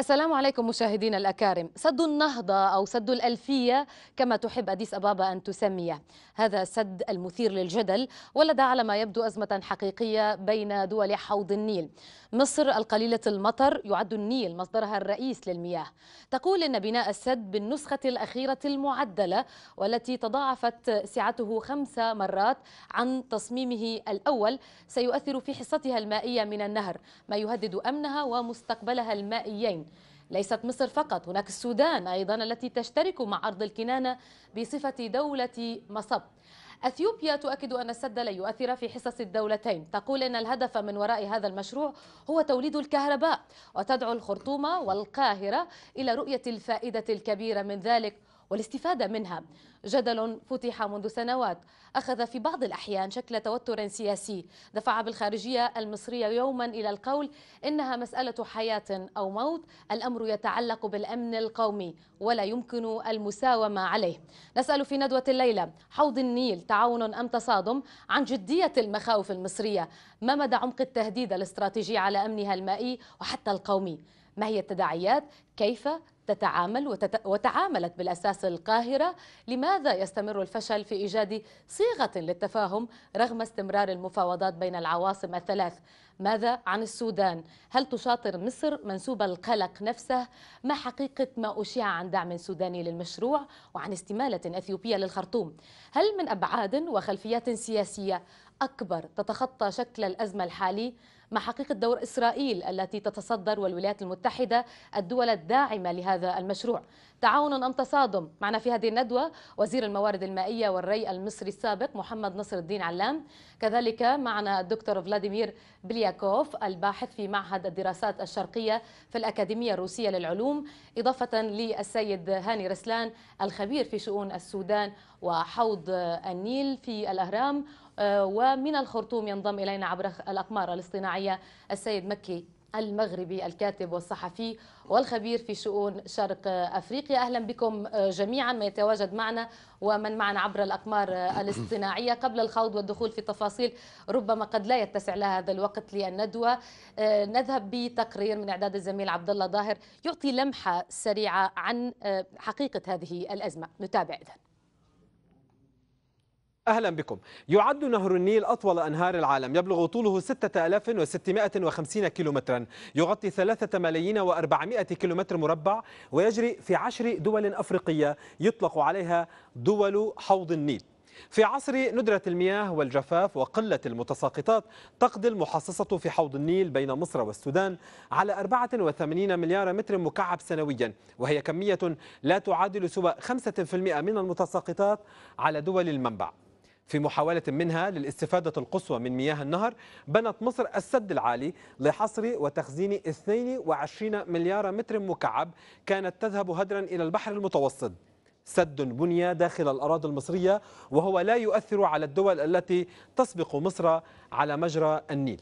السلام عليكم مشاهدينا الأكارم سد النهضة أو سد الألفية كما تحب أديس أبابا أن تسميه هذا السد المثير للجدل ولد على ما يبدو أزمة حقيقية بين دول حوض النيل مصر القليلة المطر يعد النيل مصدرها الرئيس للمياه تقول إن بناء السد بالنسخة الأخيرة المعدلة والتي تضاعفت سعته خمس مرات عن تصميمه الأول سيؤثر في حصتها المائية من النهر ما يهدد أمنها ومستقبلها المائيين ليست مصر فقط هناك السودان أيضا التي تشترك مع أرض الكنانة بصفة دولة مصب أثيوبيا تؤكد أن السد لن يؤثر في حصص الدولتين تقول أن الهدف من وراء هذا المشروع هو توليد الكهرباء وتدعو الخرطومة والقاهرة إلى رؤية الفائدة الكبيرة من ذلك والاستفادة منها جدل فتح منذ سنوات أخذ في بعض الأحيان شكل توتر سياسي دفع بالخارجية المصرية يوما إلى القول إنها مسألة حياة أو موت الأمر يتعلق بالأمن القومي ولا يمكن المساومة عليه نسأل في ندوة الليلة حوض النيل تعاون أم تصادم عن جدية المخاوف المصرية ما مدى عمق التهديد الاستراتيجي على أمنها المائي وحتى القومي ما هي التداعيات كيف تتعامل وتت... وتعاملت بالأساس القاهرة لماذا يستمر الفشل في إيجاد صيغة للتفاهم رغم استمرار المفاوضات بين العواصم الثلاث ماذا عن السودان هل تشاطر مصر منسوب القلق نفسه ما حقيقة ما أشيع عن دعم سوداني للمشروع وعن استمالة أثيوبية للخرطوم هل من أبعاد وخلفيات سياسية أكبر تتخطى شكل الأزمة الحالي مع حقيقة دور إسرائيل التي تتصدر والولايات المتحدة الدول الداعمة لهذا المشروع تعاون أم تصادم معنا في هذه الندوة وزير الموارد المائية والري المصري السابق محمد نصر الدين علام كذلك معنا الدكتور فلاديمير بلياكوف الباحث في معهد الدراسات الشرقية في الأكاديمية الروسية للعلوم إضافة للسيد هاني رسلان الخبير في شؤون السودان وحوض النيل في الأهرام آه، ومن الخرطوم ينضم إلينا عبر الأقمار الاصطناعية السيد مكي المغربي الكاتب والصحفي والخبير في شؤون شرق افريقيا اهلا بكم آه، جميعا ما يتواجد معنا ومن معنا عبر الاقمار آه، الاصطناعيه قبل الخوض والدخول في تفاصيل ربما قد لا يتسع لها هذا الوقت للندوه نذهب بتقرير من اعداد الزميل عبد الله ظاهر يعطي لمحه سريعه عن حقيقه هذه الازمه نتابع اذن أهلا بكم يعد نهر النيل أطول أنهار العالم يبلغ طوله 6650 كيلومترا يغطي 3 ملايين و400 كيلومتر مربع ويجري في عشر دول أفريقية يطلق عليها دول حوض النيل في عصر ندرة المياه والجفاف وقلة المتساقطات تقضي المحصصة في حوض النيل بين مصر والسودان على 84 مليار متر مكعب سنويا وهي كمية لا تعادل سوى 5% من المتساقطات على دول المنبع في محاولة منها للاستفادة القصوى من مياه النهر بنت مصر السد العالي لحصر وتخزين 22 مليار متر مكعب كانت تذهب هدرا إلى البحر المتوسط سد بني داخل الأراضي المصرية وهو لا يؤثر على الدول التي تسبق مصر على مجرى النيل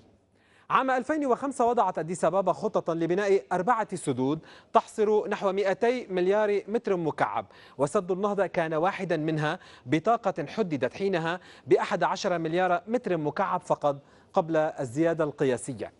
عام 2005 وضعت أديس أبابا خططا لبناء أربعة سدود تحصر نحو 200 مليار متر مكعب وسد النهضة كان واحدا منها بطاقة حددت حينها ب 11 مليار متر مكعب فقط قبل الزيادة القياسية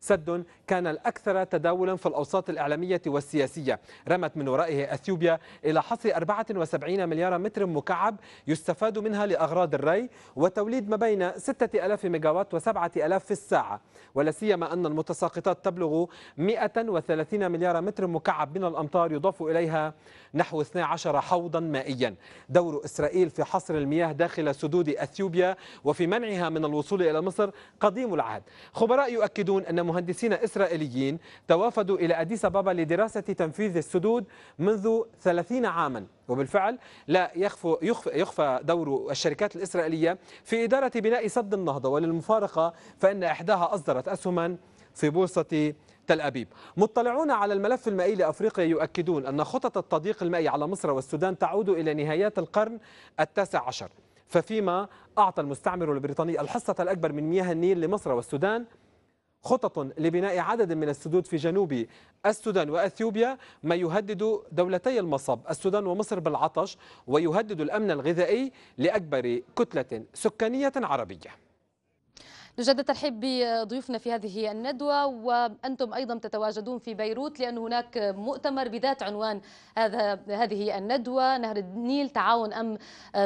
سد كان الأكثر تداولا في الأوساط الإعلامية والسياسية رمت من ورائه أثيوبيا إلى حصر 74 مليار متر مكعب يستفاد منها لأغراض الري وتوليد ما بين 6000 ميجاوات و7000 في الساعة ولا سيما أن المتساقطات تبلغ 130 مليار متر مكعب من الأمطار يضاف إليها نحو 12 حوضا مائيا دور إسرائيل في حصر المياه داخل سدود أثيوبيا وفي منعها من الوصول إلى مصر قديم العهد خبراء يؤكدون أن مهندسين إسرائيليين توافدوا إلى أديس أبابا لدراسة تنفيذ السدود منذ 30 عاما وبالفعل لا يخفى, يخفى دور الشركات الإسرائيلية في إدارة بناء سد النهضة وللمفارقة فإن إحداها أصدرت أسهما في بورصة تل أبيب مطلعون على الملف المائي لأفريقيا يؤكدون أن خطط التضييق المائي على مصر والسودان تعود إلى نهايات القرن التاسع عشر ففيما أعطى المستعمر البريطاني الحصة الأكبر من مياه النيل لمصر والسودان خطط لبناء عدد من السدود في جنوب السودان وأثيوبيا ما يهدد دولتي المصب السودان ومصر بالعطش ويهدد الأمن الغذائي لأكبر كتلة سكانية عربية نجدد الترحيب بضيوفنا في هذه الندوة وأنتم أيضا تتواجدون في بيروت لأن هناك مؤتمر بذات عنوان هذا هذه الندوة نهر النيل تعاون أم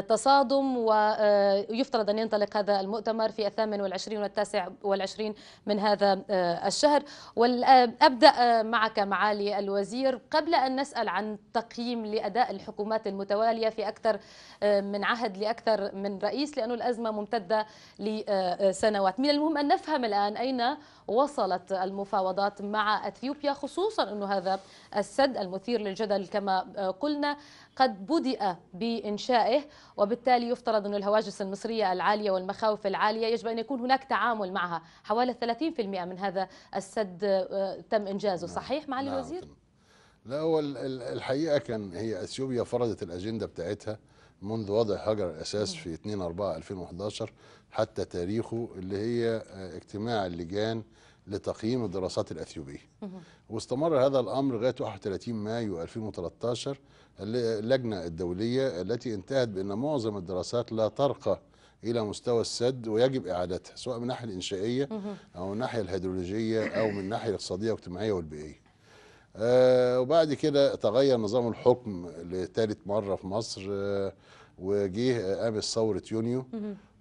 تصادم ويفترض أن ينطلق هذا المؤتمر في الثامن والعشرين والتاسع والعشرين من هذا الشهر وأبدأ معك معالي الوزير قبل أن نسأل عن تقييم لأداء الحكومات المتوالية في أكثر من عهد لأكثر من رئيس لأن الأزمة ممتدة لسنوات من المهم أن نفهم الآن أين وصلت المفاوضات مع أثيوبيا خصوصا أن هذا السد المثير للجدل كما آه، قلنا قد بدأ بإنشائه وبالتالي يفترض أن الهواجس المصرية العالية والمخاوف العالية يجب أن يكون هناك تعامل معها حوالي 30% من هذا السد آه، تم إنجازه نعم. صحيح معالي نعم. الوزير؟ لا هو الحقيقه كان هي اثيوبيا فرضت الاجنده بتاعتها منذ وضع حجر الأساس في 2/4/2011 حتى تاريخه اللي هي آه، اجتماع اللجان لتقييم الدراسات الأثيوبية واستمر هذا الأمر لغاية 31 مايو 2013 اللجنة الدولية التي انتهت بأن معظم الدراسات لا ترقى إلى مستوى السد ويجب إعادتها سواء من الناحية الإنشائية أو من الناحية الهيدرولوجية أو من الناحية الاقتصادية والاجتماعية والبيئية آه وبعد كده تغير نظام الحكم لثالث مرة في مصر آه وجيه آه، قامت ثورة يونيو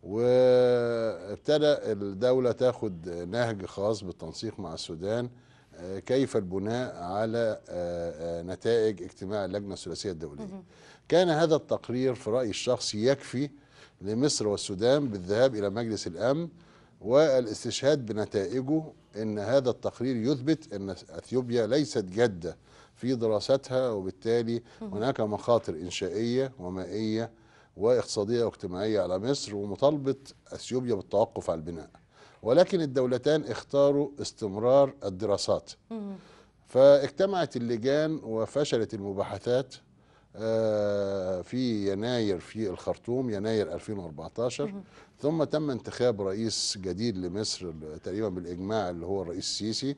وابتدى الدولة تاخد نهج خاص بالتنسيق مع السودان آه كيف البناء على آه، آه، نتائج اجتماع اللجنة الثلاثية الدولية كان هذا التقرير في رأيي الشخصي يكفي لمصر والسودان بالذهاب إلى مجلس الأمن والاستشهاد بنتائجه ان هذا التقرير يثبت ان اثيوبيا ليست جاده في دراستها وبالتالي هناك مخاطر انشائيه ومائيه واقتصاديه واجتماعيه على مصر ومطالبه اثيوبيا بالتوقف على البناء ولكن الدولتان اختاروا استمرار الدراسات فاجتمعت اللجان وفشلت المباحثات آه، في يناير في الخرطوم يناير 2014 ثم تم انتخاب رئيس جديد لمصر تقريبا بالاجماع اللي هو الرئيس السيسي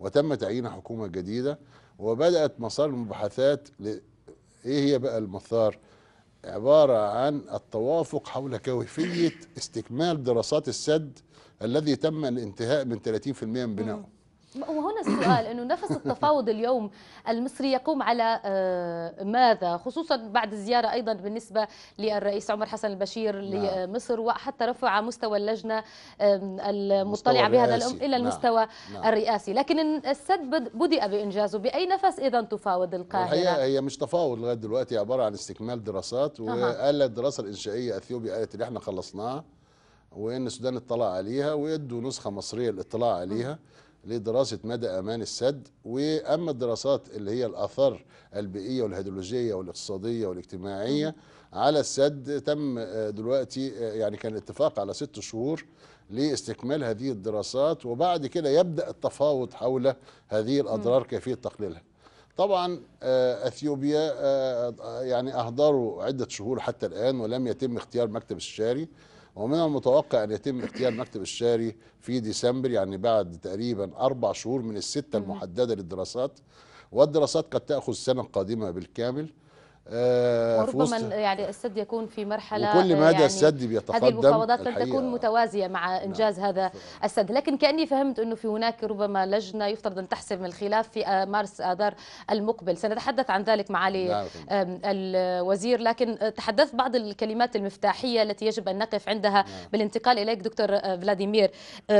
وتم تعيين حكومه جديده وبدات مسار المباحثات ايه هي بقى المسار؟ عباره عن التوافق حول كيفيه استكمال دراسات السد الذي تم الانتهاء من 30% من بنائه. وهنا السؤال انه نفس التفاوض اليوم المصري يقوم على آه، ماذا خصوصا بعد الزياره ايضا بالنسبه للرئيس عمر حسن البشير نعم. لمصر وحتى رفع مستوى اللجنه المطلعه بهذا الامر الى نعم. المستوى نعم. الرئاسي لكن السد بدأ بانجازه باي نفس اذا تفاوض القاهره هي هي مش تفاوض لغايه دلوقتي عباره عن استكمال دراسات وقال الدراسه الانشائيه اثيوبيا قالت اللي احنا خلصناها وان السودان اطلع عليها ويدوا نسخه مصريه للاطلاع عليها م. لدراسة مدى أمان السد وأما الدراسات اللي هي الآثار البيئية والهيدولوجية والاقتصادية والاجتماعية على السد تم آه، دلوقتي آه، يعني كان اتفاق على ست شهور لاستكمال هذه الدراسات وبعد كده يبدأ التفاوض حول هذه الأضرار كيفية تقليلها طبعا آه، اثيوبيا يعني اهدروا عده شهور حتى الان ولم يتم اختيار مكتب استشاري ومن المتوقع أن يتم اغتيال مكتب الشاري في ديسمبر يعني بعد تقريبا أربع شهور من الستة المحددة للدراسات والدراسات قد تأخذ السنة القادمة بالكامل آه، وربما يعني السد يكون في مرحله وكل مدى يعني السد بيتقدم هذه المفاوضات لن تكون متوازيه مع نعم، انجاز نعم. هذا السد لكن كاني فهمت انه في هناك ربما لجنه يفترض ان تحسم الخلاف في آه، مارس اذار المقبل سنتحدث عن ذلك معالي نعم. الوزير لكن تحدثت بعض الكلمات المفتاحيه التي يجب ان نقف عندها نعم. بالانتقال اليك دكتور آه، فلاديمير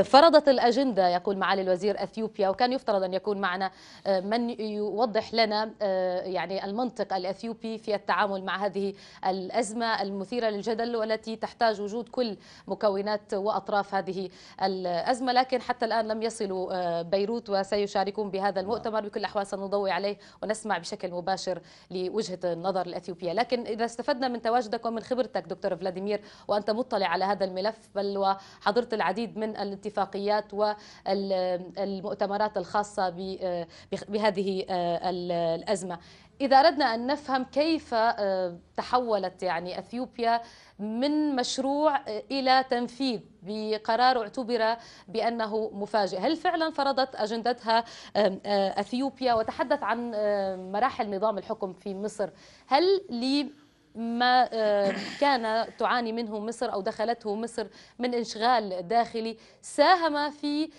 فرضت الاجنده يقول معالي الوزير اثيوبيا وكان يفترض ان يكون معنا من يوضح لنا يعني المنطق الاثيوبي كيفية التعامل مع هذه الأزمة المثيرة للجدل والتي تحتاج وجود كل مكونات وأطراف هذه الأزمة لكن حتى الآن لم يصلوا آه، بيروت وسيشاركون بهذا نعم. المؤتمر بكل الأحوال سنضوي عليه ونسمع بشكل مباشر لوجهة النظر الأثيوبية لكن إذا استفدنا من تواجدك ومن خبرتك دكتور فلاديمير وأنت مطلع على هذا الملف بل وحضرت العديد من الاتفاقيات والمؤتمرات الخاصة آه، بهذه آه، الأزمة إذا أردنا أن نفهم كيف آه، تحولت يعني أثيوبيا من مشروع آه، إلى تنفيذ بقرار اعتبر بأنه مفاجئ هل فعلا فرضت أجندتها آه، أثيوبيا وتحدث عن مراحل نظام الحكم في مصر هل لما كان تعاني منه مصر أو دخلته مصر من انشغال داخلي ساهم في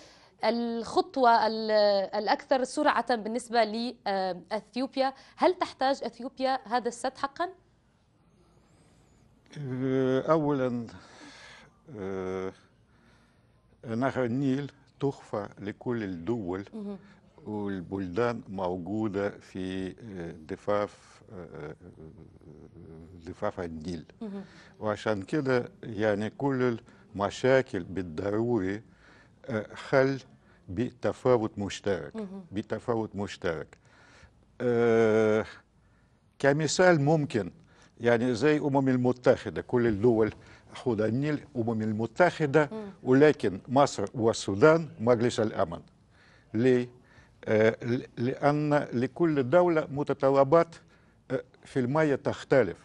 الخطوة الأكثر سرعة بالنسبة لأثيوبيا هل تحتاج أثيوبيا هذا السد حقا؟ أه، أولا أه، نهر النيل تخفى لكل الدول والبلدان موجودة في أه، ضفاف ضفاف النيل وعشان كده يعني كل المشاكل بالضروري خل بتفاوت مشترك بتفاوت مشترك آه، كمثال ممكن يعني زي الأمم المتحدة كل الدول النيل الأمم المتحدة ولكن مصر والسودان مجلس الأمن ليه؟ آه، لأن لكل دولة متطلبات آه، في المية تختلف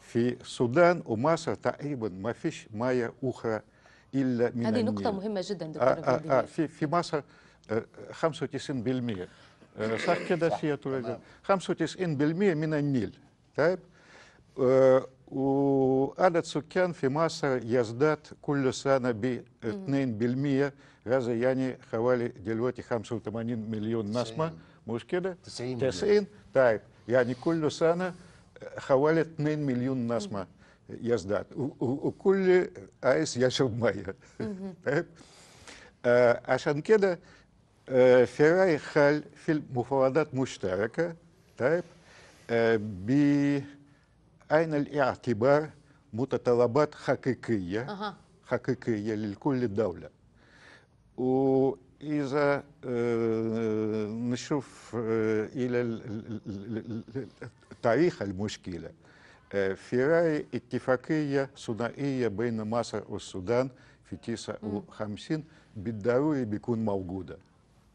في السودان ومصر تقريبا ما فيش مية أخرى الى من هذه نقطه مهمه جدا آه، دكتور آه آه آه في في مصر 95% آه، آه، صح كده سياده 95% من النيل طيب وعدد سكان في مصر يزداد كل سنة ب 2% هذا يعني حوالي دلوقتي 85 مليون نسمة مش كده؟ 90 90 طيب يعني كل سنة حوالي 2 مليون نسمة يزداد وكل عايز يشرب ميه عشان كده في راي خال في المفاوضات مشتركه طيب اين الاعتبار متطلبات حقيقيه حقيقيه لكل دوله واذا نشوف الى تاريخ المشكله في رأي اتفاقية ثنائية بين مصر والسودان في وخمسين بالضروري بيكون موجودة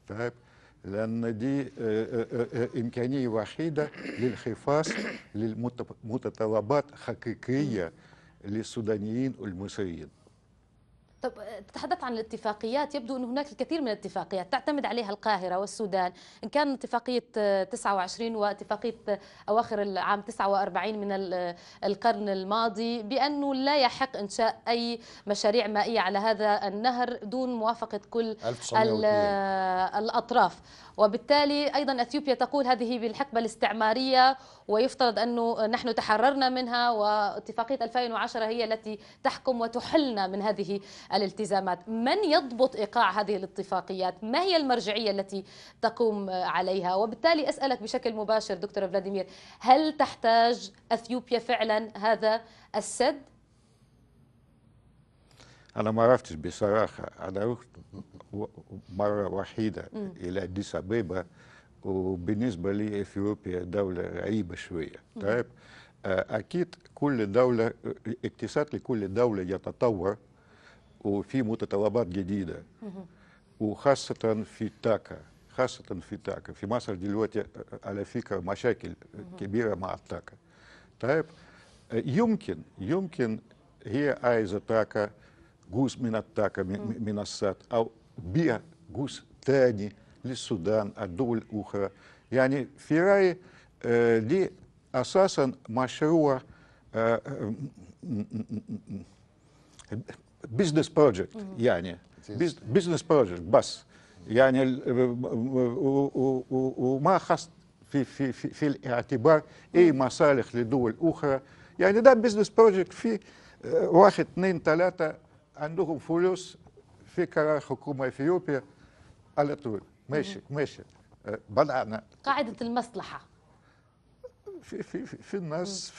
طيب لأن دي إمكانية وحيدة للحفاظ للمتطلبات حقيقية للسودانيين والمصريين طب تحدث عن الاتفاقيات يبدو أن هناك الكثير من الاتفاقيات تعتمد عليها القاهرة والسودان إن كان اتفاقية 29 آه، واتفاقية آه، أواخر العام 49 من آه، القرن الماضي بأنه لا يحق إنشاء أي مشاريع مائية على هذا النهر دون موافقة كل الأطراف وبالتالي أيضا أثيوبيا تقول هذه بالحقبة الاستعمارية ويفترض أنه نحن تحررنا منها واتفاقية 2010 هي التي تحكم وتحلنا من هذه الالتزامات من يضبط إيقاع هذه الاتفاقيات ما هي المرجعية التي تقوم عليها وبالتالي أسألك بشكل مباشر دكتور فلاديمير هل تحتاج أثيوبيا فعلا هذا السد؟ أنا ما عرفتش بصراحة أنا مرة وحيدة مم. إلى أديس أبيبا وبالنسبة لي إثيوبيا دولة غريبة شوية طيب آه، أكيد كل دولة اقتصاد لكل دولة يتطور وفي متطلبات جديدة وخاصة في تاكا خاصة في تاكا في مصر دلوقتي آه، آه، على فكرة مشاكل كبيرة مع تاكا طيب يمكن يمكن هي عايزة تاكا جزء من التاكا من السات أو بيع جزء ثاني للسودان الدول الأخرى يعني في رأيي دي آه، أساسا مشروع بزنس آه، بروجكت يعني بزنس بروجكت بس يعني وما خص في في في, في الاعتبار اي مصالح لدول اخرى يعني ده بزنس بروجكت في آه، واحد اثنين ثلاثه عندهم فلوس في قرار حكومه اثيوبيا على طول ماشي ماشي أه، بدعنا قاعده المصلحه في في في الناس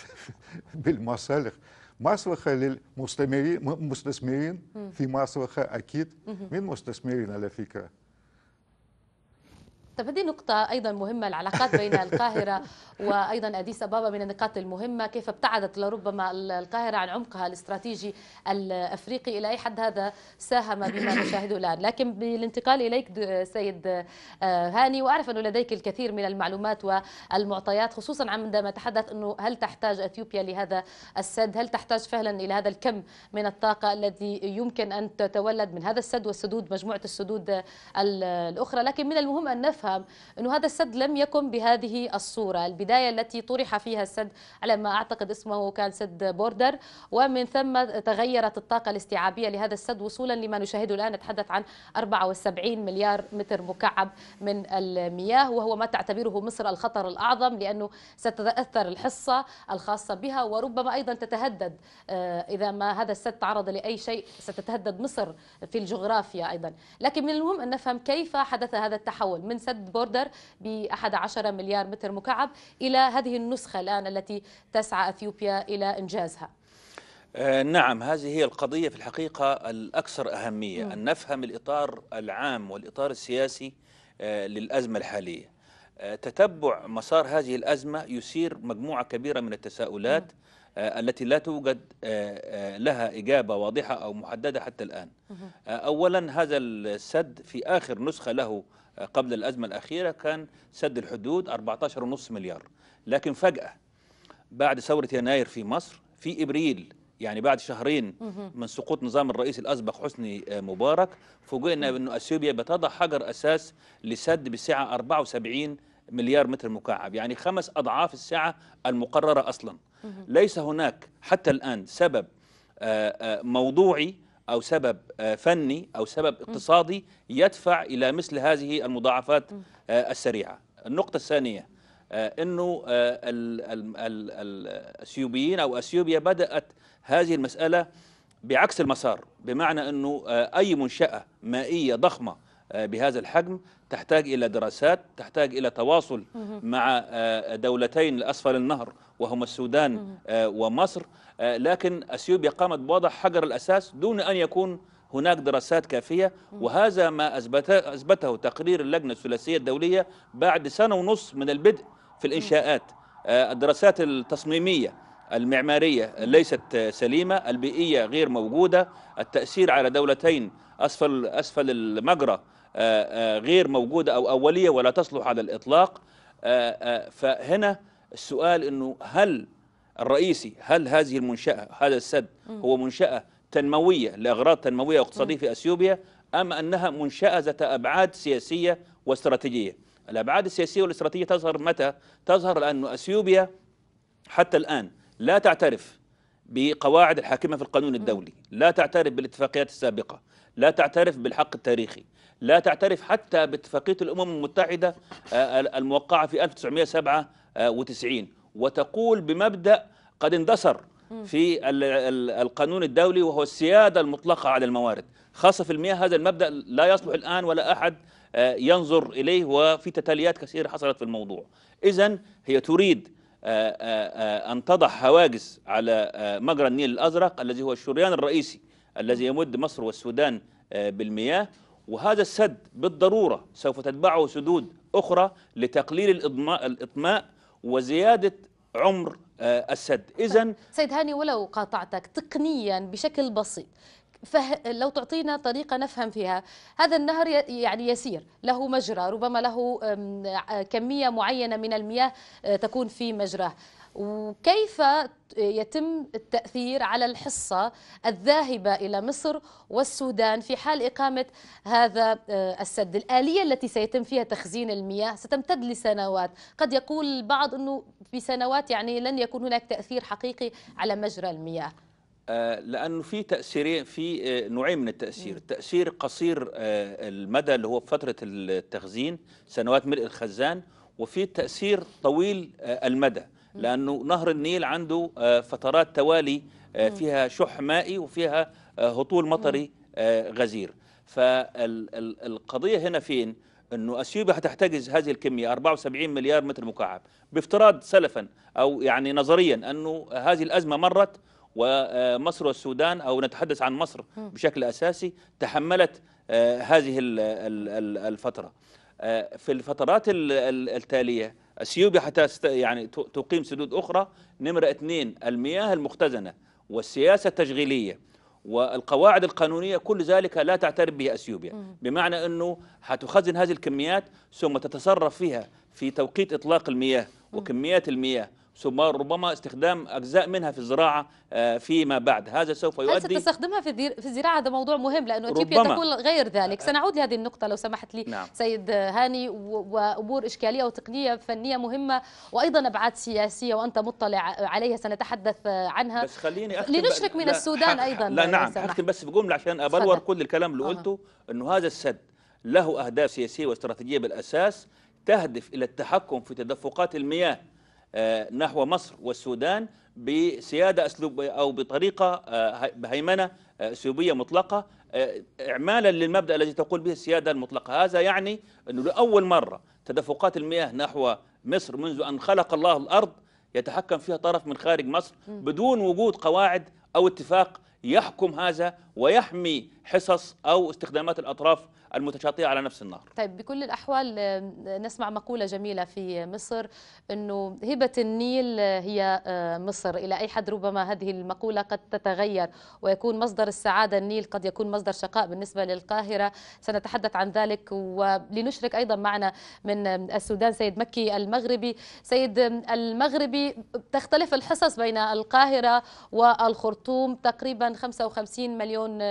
بالمصالح مصلحه للمستثمرين مستثمرين في مصلحه اكيد من مستثمرين على فكره طب هذه نقطة أيضا مهمة العلاقات بين القاهرة وأيضا أديس أبابا من النقاط المهمة كيف ابتعدت لربما القاهرة عن عمقها الاستراتيجي الأفريقي إلى أي حد هذا ساهم بما نشاهده الآن لكن بالانتقال إليك سيد آه، هاني وأعرف أنه لديك الكثير من المعلومات والمعطيات خصوصا عندما تحدث أنه هل تحتاج أثيوبيا لهذا السد هل تحتاج فعلا إلى هذا الكم من الطاقة الذي يمكن أن تتولد من هذا السد والسدود مجموعة السدود الأخرى لكن من المهم أن نفهم نفهم أنه هذا السد لم يكن بهذه الصورة البداية التي طرح فيها السد على ما أعتقد اسمه كان سد بوردر ومن ثم تغيرت الطاقة الاستيعابية لهذا السد وصولا لما نشاهده الآن نتحدث عن 74 مليار متر مكعب من المياه وهو ما تعتبره مصر الخطر الأعظم لأنه ستتأثر الحصة الخاصة بها وربما أيضا تتهدد آه، إذا ما هذا السد تعرض لأي شيء ستتهدد مصر في الجغرافيا أيضا لكن من المهم أن نفهم كيف حدث هذا التحول من سد سد بوردر ب 11 مليار متر مكعب إلى هذه النسخة الآن التي تسعى أثيوبيا إلى إنجازها آه، نعم هذه هي القضية في الحقيقة الأكثر أهمية م. أن نفهم الإطار العام والإطار السياسي آه، للأزمة الحالية آه، تتبع مسار هذه الأزمة يثير مجموعة كبيرة من التساؤلات م. التي لا توجد لها إجابة واضحة أو محددة حتى الآن أولا هذا السد في آخر نسخة له قبل الأزمة الأخيرة كان سد الحدود 14.5 مليار لكن فجأة بعد ثورة يناير في مصر في إبريل يعني بعد شهرين من سقوط نظام الرئيس الأسبق حسني آه، مبارك فوجئنا بأنه أثيوبيا بتضع حجر أساس لسد بسعة 74 مليار متر مكعب يعني خمس أضعاف السعة المقررة أصلا ليس هناك حتى الآن سبب آه، آه، موضوعي أو سبب آه، فني أو سبب اقتصادي يدفع إلى مثل هذه المضاعفات آه، السريعة النقطة الثانية آه، أنه الأثيوبيين أو أثيوبيا بدأت هذه المسألة بعكس المسار بمعنى أنه أي منشأة مائية ضخمة بهذا الحجم تحتاج إلى دراسات تحتاج إلى تواصل مع آه، دولتين لأسفل النهر وهما السودان آه، ومصر آه، لكن أثيوبيا قامت بوضع حجر الأساس دون أن يكون هناك دراسات كافية وهذا ما أثبته تقرير اللجنة الثلاثية الدولية بعد سنة ونصف من البدء في الإنشاءات الدراسات التصميمية المعمارية ليست سليمة البيئية غير موجودة التأثير على دولتين أسفل, أسفل المجرى آه، آه، غير موجودة أو أولية ولا تصلح على الإطلاق آه، فهنا السؤال أنه هل الرئيسي هل هذه المنشأة هذا السد هو منشأة تنموية لأغراض تنموية واقتصادية في أثيوبيا أم أنها منشأة ذات أبعاد سياسية واستراتيجية الأبعاد السياسية والاستراتيجية تظهر متى؟ تظهر لأن أثيوبيا حتى الآن لا تعترف بقواعد الحاكمة في القانون الدولي لا تعترف بالاتفاقيات السابقة لا تعترف بالحق التاريخي لا تعترف حتى باتفاقية الأمم المتحدة آه، الموقعة في 1997 وتقول بمبدأ قد اندثر في القانون الدولي وهو السيادة المطلقة على الموارد خاصة في المياه هذا المبدأ لا يصلح الآن ولا أحد آه، ينظر إليه وفي تتاليات كثيرة حصلت في الموضوع إذا هي تريد آه، أن تضع هواجس على مجرى النيل الأزرق الذي هو الشريان الرئيسي الذي يمد مصر والسودان بالمياه وهذا السد بالضرورة سوف تتبعه سدود أخرى لتقليل الإطماء وزيادة عمر آه، السد إذا سيد هاني ولو قاطعتك تقنيا بشكل بسيط فه... لو تعطينا طريقة نفهم فيها هذا النهر يعني يسير له مجرى ربما له آه، كمية معينة من المياه آه، تكون في مجراه وكيف يتم التأثير على الحصة الذاهبة إلى مصر والسودان في حال إقامة هذا آه، السد الآلية التي سيتم فيها تخزين المياه ستمتد لسنوات قد يقول البعض أنه بسنوات يعني لن يكون هناك تأثير حقيقي على مجرى المياه آه، لانه في تاثيرين في آه، نوعين من التاثير، التاثير قصير المدى اللي هو فتره التخزين سنوات ملء الخزان وفي تاثير طويل المدى لأنه نهر النيل عنده آه، فترات توالي آه، فيها شح مائي وفيها آه، هطول مطري غزير فالقضية هنا فين؟ أنه أثيوبيا هتحتجز هذه الكمية 74 مليار متر مكعب بافتراض سلفا أو يعني نظريا أنه هذه الأزمة مرت ومصر والسودان أو نتحدث عن مصر بشكل أساسي تحملت هذه الفترة في الفترات التالية اثيوبيا حتى يعني تقيم سدود اخرى نمره اثنين المياه المختزنه والسياسه التشغيليه والقواعد القانونية كل ذلك لا تعترف به أثيوبيا بمعنى أنه حتخزن هذه الكميات ثم تتصرف فيها في توقيت إطلاق المياه وكميات المياه ثم ربما استخدام أجزاء منها في الزراعة آه، فيما بعد هذا سوف يؤدي هل ستستخدمها في, في الزراعة هذا موضوع مهم لأنه إثيوبيا تقول غير ذلك آه. سنعود لهذه النقطة لو سمحت لي نعم. سيد هاني وأمور إشكالية وتقنية فنية مهمة وأيضا أبعاد سياسية وأنت مطلع عليها سنتحدث عنها بس خليني أختم لنشرك من السودان أيضا لا نعم أختم بس بجملة عشان أبلور كل الكلام اللي قلته أنه هذا السد له أهداف سياسية واستراتيجية بالأساس تهدف إلى التحكم في تدفقات المياه آه، نحو مصر والسودان بسيادة أسلوب أو بطريقة آه، بهيمنة آه، أسلوبية مطلقة إعمالا للمبدأ الذي تقول به السيادة المطلقة هذا يعني أنه لأول مرة تدفقات المياه نحو مصر منذ أن خلق الله الأرض يتحكم فيها طرف من خارج مصر بدون وجود قواعد أو اتفاق يحكم هذا ويحمي حصص أو استخدامات الأطراف المتشاطئة على نفس النهر طيب بكل الأحوال آه، نسمع مقولة جميلة في مصر أنه هبة النيل آه، هي آه، مصر إلى أي حد ربما هذه المقولة قد تتغير ويكون مصدر السعادة النيل قد يكون مصدر شقاء بالنسبة للقاهرة سنتحدث عن ذلك ولنشرك أيضا معنا من السودان سيد مكي المغربي سيد المغربي تختلف الحصص بين القاهرة والخرطوم تقريبا 55 مليون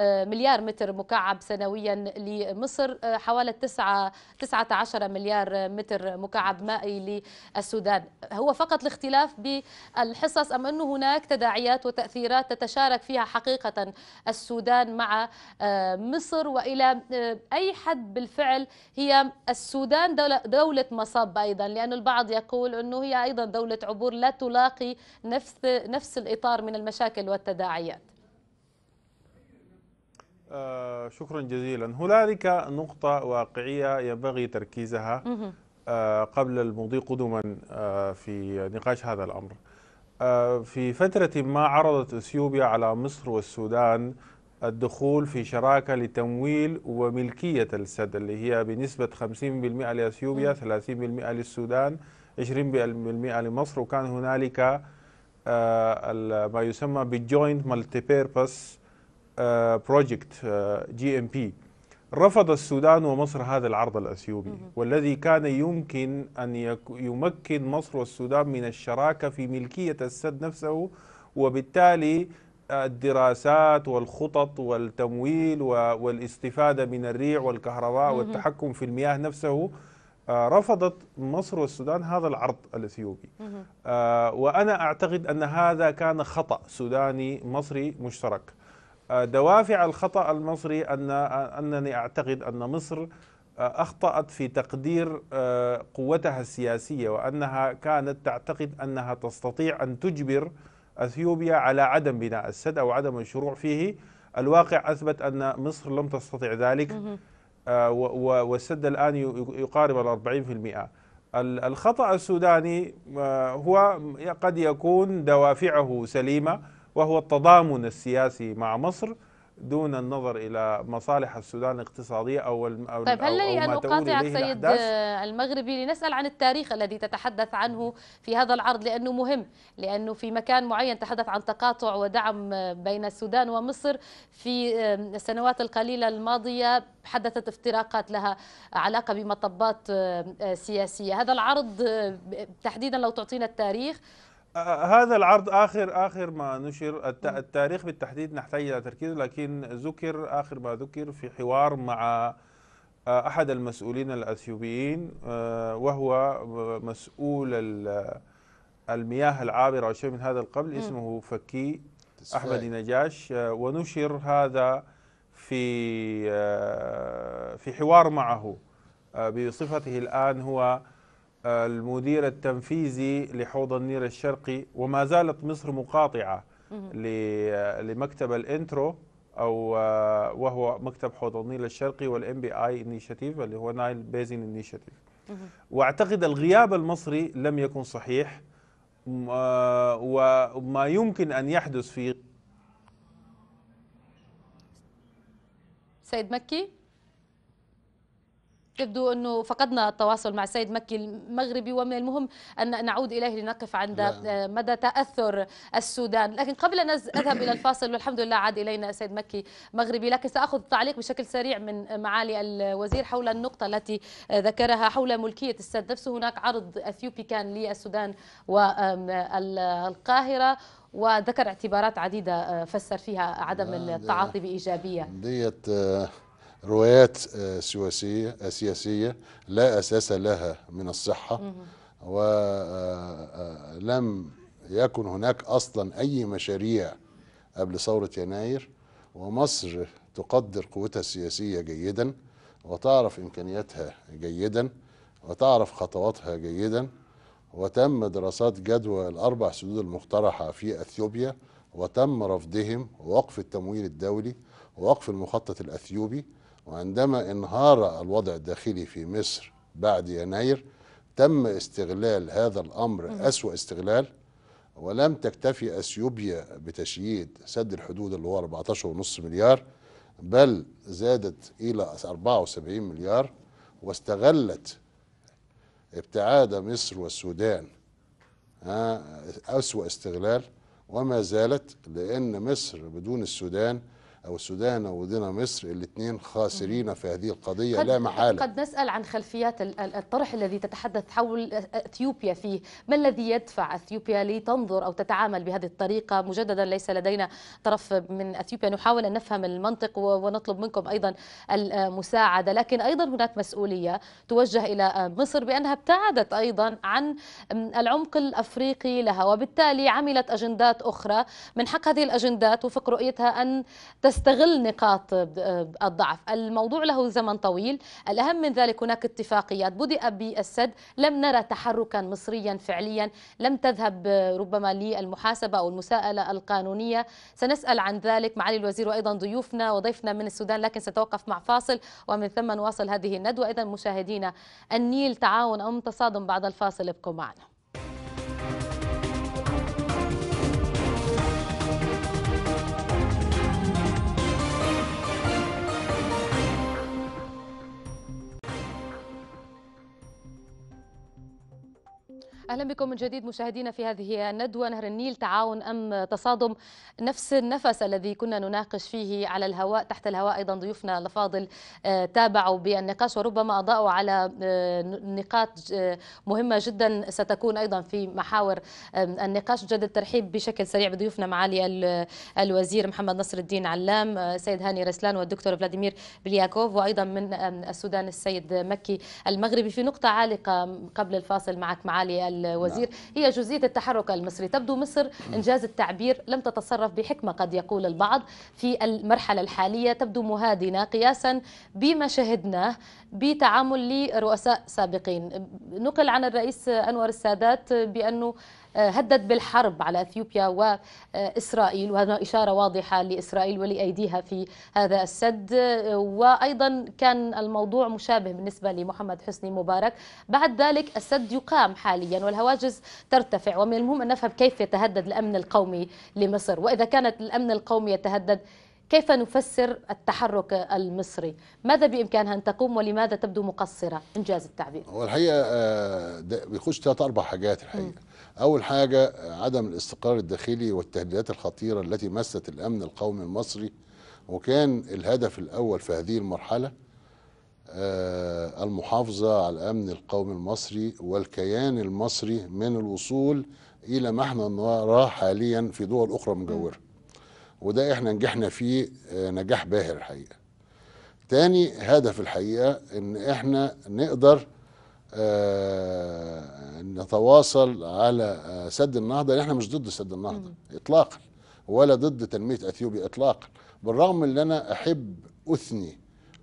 مليار متر مكعب سنويا لمصر آه، حوالي 9 19 مليار متر مكعب مائي للسودان هو فقط الاختلاف بالحصص أم أنه هناك تداعيات وتأثيرات تتشارك فيها حقيقة السودان مع آه، مصر وإلى آه، أي حد بالفعل هي السودان دولة, دولة مصب أيضا لأن البعض يقول أنه هي أيضا دولة عبور لا تلاقي نفس, نفس الإطار من المشاكل والتداعيات آه، شكرا جزيلا هنالك نقطة واقعية ينبغي تركيزها آه، قبل المضي قدما آه، في نقاش هذا الأمر في فترة ما عرضت أثيوبيا على مصر والسودان الدخول في شراكة لتمويل وملكية السد اللي هي بنسبة 50% لأثيوبيا 30% للسودان 20% لمصر وكان هنالك ما يسمى بالجوينت مالتي بيربس بروجكت جي ام بي رفض السودان ومصر هذا العرض الأثيوبي والذي كان يمكن أن يمكن مصر والسودان من الشراكة في ملكية السد نفسه وبالتالي الدراسات والخطط والتمويل والاستفادة من الريع والكهرباء والتحكم في المياه نفسه آه، رفضت مصر والسودان هذا العرض الأثيوبي آه، وأنا أعتقد أن هذا كان خطأ سوداني مصري مشترك دوافع الخطا المصري ان انني اعتقد ان مصر آه، اخطات في تقدير آه، قوتها السياسيه وانها كانت تعتقد انها تستطيع ان تجبر اثيوبيا على عدم بناء السد او عدم الشروع فيه الواقع اثبت ان مصر لم تستطع ذلك آه، والسد الان يقارب ال 40% الخطا السوداني هو قد يكون دوافعه سليمه وهو التضامن السياسي مع مصر دون النظر الى مصالح السودان الاقتصاديه او او طيب هل لي ان اقاطعك سيد المغربي لنسال عن التاريخ الذي تتحدث عنه في هذا العرض لانه مهم لانه في مكان معين تحدث عن تقاطع ودعم بين السودان ومصر في السنوات القليله الماضيه حدثت افتراقات لها علاقه بمطبات سياسيه هذا العرض تحديدا لو تعطينا التاريخ هذا العرض اخر اخر ما نشر التاريخ بالتحديد نحتاج الى تركيز لكن ذكر اخر ما ذكر في حوار مع آه، احد المسؤولين الاثيوبيين آه، وهو مسؤول المياه العابره او شيء من هذا القبل اسمه فكي احمد نجاش آه، ونشر هذا في في حوار معه بصفته الان هو المدير التنفيذي لحوض النيل الشرقي وما زالت مصر مقاطعة لمكتب الانترو أو وهو مكتب حوض النيل الشرقي والام بي اي انيشيتيف اللي هو نايل بيزين انيشيتيف واعتقد الغياب المصري لم يكن صحيح آه، وما يمكن ان يحدث في سيد مكي يبدو أنه فقدنا التواصل مع السيد مكي المغربي ومن المهم أن نعود إليه لنقف عند نعم. مدى تأثر السودان لكن قبل أن أذهب إلى الفاصل والحمد لله عاد إلينا السيد مكي مغربي لكن سأخذ تعليق بشكل سريع من معالي الوزير حول النقطة التي ذكرها حول ملكية السد نفسه هناك عرض أثيوبي كان للسودان والقاهرة وذكر اعتبارات عديدة فسر فيها عدم نعم. التعاطي بإيجابية ديت نعم. روايات آه، سياسية آه، سياسية لا أساس لها من الصحة ولم آه، يكن هناك أصلا أي مشاريع قبل ثورة يناير ومصر تقدر قوتها السياسية جيدا وتعرف إمكانياتها جيدا وتعرف خطواتها جيدا وتم دراسات جدوى الأربع سدود المقترحة في أثيوبيا وتم رفضهم ووقف التمويل الدولي ووقف المخطط الأثيوبي وعندما انهار الوضع الداخلي في مصر بعد يناير تم استغلال هذا الأمر أسوأ استغلال ولم تكتفي أثيوبيا بتشييد سد الحدود اللي هو 14.5 مليار بل زادت إلى 74 مليار واستغلت ابتعاد مصر والسودان آه، أسوأ استغلال وما زالت لأن مصر بدون السودان او السودان او دينا مصر الاثنين خاسرين في هذه القضيه لا محاله قد نسال عن خلفيات الطرح الذي تتحدث حول اثيوبيا فيه ما الذي يدفع اثيوبيا لتنظر او تتعامل بهذه الطريقه مجددا ليس لدينا طرف من اثيوبيا نحاول ان نفهم المنطق ونطلب منكم ايضا المساعده لكن ايضا هناك مسؤوليه توجه الى مصر بانها ابتعدت ايضا عن العمق الافريقي لها وبالتالي عملت اجندات اخرى من حق هذه الاجندات وفق رؤيتها ان تستغل نقاط آه، الضعف الموضوع له زمن طويل الأهم من ذلك هناك اتفاقيات بدأ بالسد لم نرى تحركا مصريا فعليا لم تذهب آه، ربما للمحاسبة أو المساءلة القانونية سنسأل عن ذلك معالي الوزير وأيضا ضيوفنا وضيفنا من السودان لكن ستوقف مع فاصل ومن ثم نواصل هذه الندوة إذا مشاهدينا النيل تعاون أم تصادم بعد الفاصل ابقوا معنا اهلا بكم من جديد مشاهدينا في هذه الندوه نهر النيل تعاون ام تصادم نفس النفس الذي كنا نناقش فيه على الهواء تحت الهواء ايضا ضيوفنا الافاضل آه، تابعوا بالنقاش وربما اضاءوا على آه، نقاط آه، مهمه جدا ستكون ايضا في محاور النقاش جد الترحيب بشكل سريع بضيوفنا معالي الوزير محمد نصر الدين علام السيد هاني رسلان والدكتور فلاديمير بلياكوف وايضا من السودان السيد مكي المغربي في نقطه عالقه قبل الفاصل معك معالي الوزير نعم. هي جزئية التحرك المصري تبدو مصر إنجاز التعبير لم تتصرف بحكمة قد يقول البعض في المرحلة الحالية تبدو مهادنة قياسا بما شهدناه بتعامل لرؤساء سابقين نقل عن الرئيس أنور السادات بأنه آه، هدد بالحرب على اثيوبيا واسرائيل وهذا اشاره واضحه لاسرائيل ولايديها في هذا السد وايضا كان الموضوع مشابه بالنسبه لمحمد حسني مبارك بعد ذلك السد يقام حاليا والهواجز ترتفع ومن المهم ان نفهم كيف يتهدد الامن القومي لمصر واذا كانت الامن القومي يتهدد كيف نفسر التحرك المصري؟ ماذا بامكانها ان تقوم ولماذا تبدو مقصره؟ انجاز التعبير. هو الحقيقه آه، بيخش ثلاث اربع حاجات الحقيقه. م. أول حاجة عدم الاستقرار الداخلي والتهديدات الخطيرة التي مست الأمن القومي المصري وكان الهدف الأول في هذه المرحلة آه، المحافظة على الأمن القومي المصري والكيان المصري من الوصول إلى ما احنا نراه حاليا في دول أخرى مجاورة وده احنا نجحنا فيه آه، نجاح باهر الحقيقة تاني هدف الحقيقة ان احنا نقدر آه، نتواصل على آه، سد النهضه احنا مش ضد سد النهضه اطلاقا ولا ضد تنميه اثيوبيا اطلاقا بالرغم ان انا احب اثني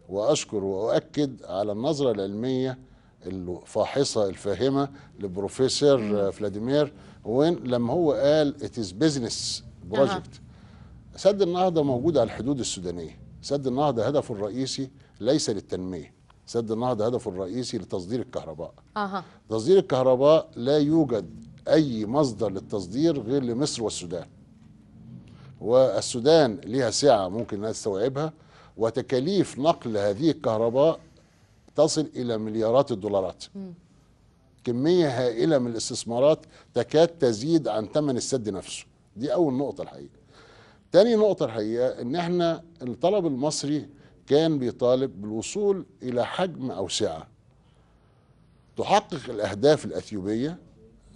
واشكر واؤكد على النظره العلميه الفاحصه الفاهمه لبروفيسور فلاديمير وين لما هو قال اتس بزنس بروجكت سد النهضه موجود على الحدود السودانيه سد النهضه هدفه الرئيسي ليس للتنميه سد النهضه هدفه الرئيسي لتصدير الكهرباء اها تصدير الكهرباء لا يوجد اي مصدر للتصدير غير لمصر والسودان والسودان ليها سعه ممكن انها تستوعبها وتكاليف نقل هذه الكهرباء تصل الى مليارات الدولارات م. كميه هائله من الاستثمارات تكاد تزيد عن ثمن السد نفسه دي اول نقطه الحقيقه تاني نقطه الحقيقه ان احنا الطلب المصري كان بيطالب بالوصول إلى حجم أوسعة تحقق الأهداف الأثيوبية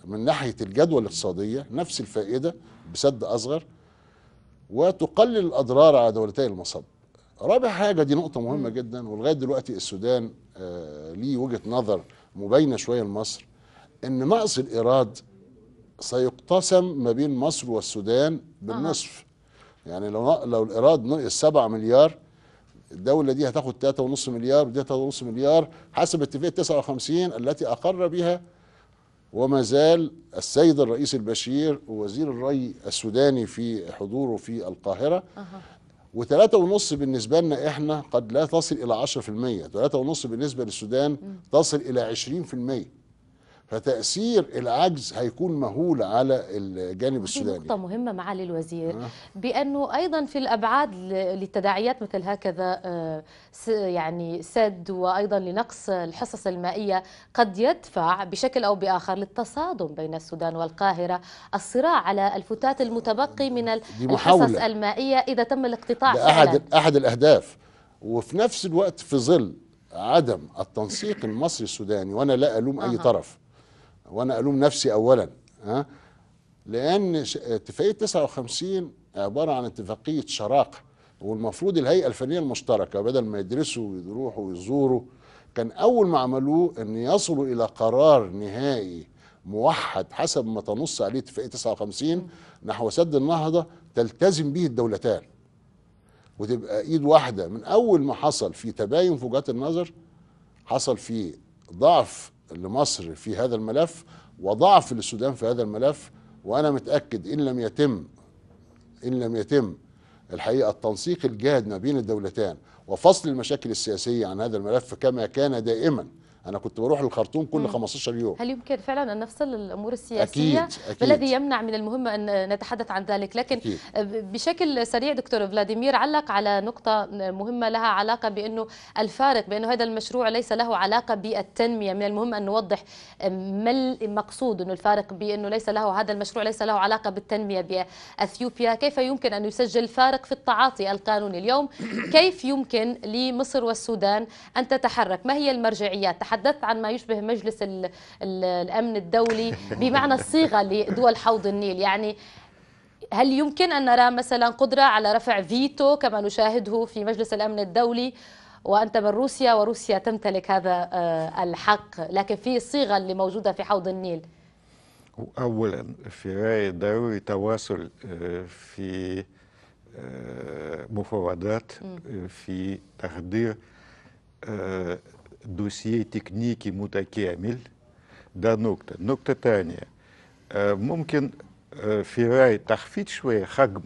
من ناحية الجدوى الاقتصادية نفس الفائدة بسد أصغر وتقلل الأضرار على دولتي المصب رابع حاجة دي نقطة مهمة جدا ولغاية دلوقتي السودان آه، ليه وجهة نظر مبينة شوية لمصر ان نقص الإيراد سيقتسم ما بين مصر والسودان بالنصف يعني لو لو الإيراد نقص 7 مليار الدولة دي هتاخد 3.5 مليار ودي 3.5 مليار حسب اتفاقية 59 التي أقر بها وما زال السيد الرئيس البشير ووزير الري السوداني في حضوره في القاهرة و و3.5 بالنسبة لنا احنا قد لا تصل إلى 10% 3.5 بالنسبة للسودان تصل إلى 20% فتاثير العجز هيكون مهول على الجانب السوداني نقطه مهمه معالي الوزير أه. بانه ايضا في الابعاد للتداعيات مثل هكذا أه، يعني سد وايضا لنقص الحصص المائيه قد يدفع بشكل او باخر للتصادم بين السودان والقاهره الصراع على الفتات المتبقي من الحصص المائيه اذا تم الاقتطاع فعلا احد احد الاهداف وفي نفس الوقت في ظل عدم التنسيق المصري السوداني وانا لا الوم اي طرف وانا الوم نفسي اولا ها لان اتفاقيه 59 عباره عن اتفاقيه شراكه والمفروض الهيئه الفنيه المشتركه بدل ما يدرسوا ويروحوا ويزوروا كان اول ما عملوه ان يصلوا الى قرار نهائي موحد حسب ما تنص عليه اتفاقيه 59 نحو سد النهضه تلتزم به الدولتان وتبقى ايد واحده من اول ما حصل في تباين في وجهات النظر حصل في ضعف لمصر في هذا الملف وضعف للسودان في هذا الملف وانا متاكد ان لم يتم ان لم يتم الحقيقه التنسيق الجاد ما بين الدولتان وفصل المشاكل السياسيه عن هذا الملف كما كان دائما انا كنت بروح الخرطوم كل 15 يوم هل يمكن فعلا ان نفصل الامور السياسيه أكيد أكيد الذي يمنع من المهم ان نتحدث عن ذلك لكن أكيد بشكل سريع دكتور فلاديمير علق على نقطه مهمه لها علاقه بانه الفارق بانه هذا المشروع ليس له علاقه بالتنميه من المهم ان نوضح ما المقصود انه الفارق بانه ليس له هذا المشروع ليس له علاقه بالتنميه باثيوبيا كيف يمكن ان يسجل فارق في التعاطي القانوني اليوم كيف يمكن لمصر والسودان ان تتحرك ما هي المرجعيات تحدثت عن ما يشبه مجلس الأمن الدولي بمعنى الصيغة لدول حوض النيل يعني هل يمكن أن نرى مثلا قدرة على رفع فيتو كما نشاهده في مجلس الأمن الدولي وأنت من روسيا وروسيا تمتلك هذا آه، الحق لكن في الصيغة اللي موجودة في حوض النيل أولا في رأيي ضروري تواصل آه، في آه، مفاوضات في تحضير دوسيي تكنيكي متكامل ده نقطة نقطة تانية ممكن في رأي تخفيض شوية حجم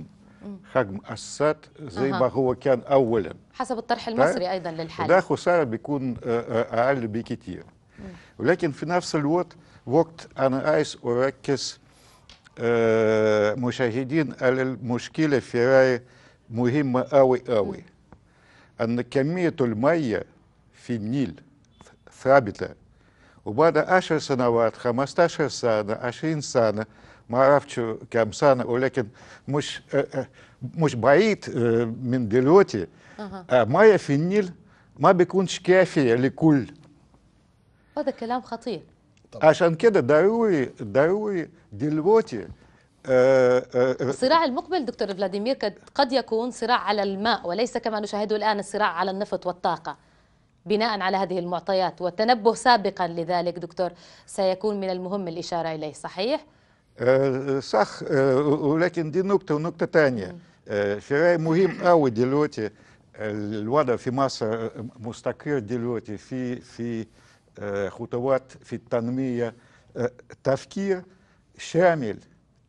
حجم أسات زي ما هو كان أولا حسب الطرح المصري أيضا للحال ده خسارة بيكون أقل بكتير ولكن في نفس الوقت وقت أنا عايز أركز مشاهدين على المشكلة في رأي مهمة أوي أوي أن كمية المية في النيل ثابتة وبعد عشر سنوات 15 سنة 20 سنة ما أعرف كم سنة ولكن مش آه، آه، مش بعيد آه، من دلوقتي ما في النيل ما بيكونش كافية لكل هذا كلام خطير طبعا. عشان كده ضروري ضروري دلوقتي الصراع المقبل دكتور فلاديمير قد يكون صراع على الماء وليس كما نشاهده الآن الصراع على النفط والطاقة بناء على هذه المعطيات والتنبه سابقا لذلك دكتور سيكون من المهم الإشارة إليه صحيح؟ أه، صح أه، ولكن دي نقطة ونقطة ثانية أه، رأي مهم قوي دلوقتي الوضع في مصر مستقر دلوقتي في في خطوات في التنمية تفكير شامل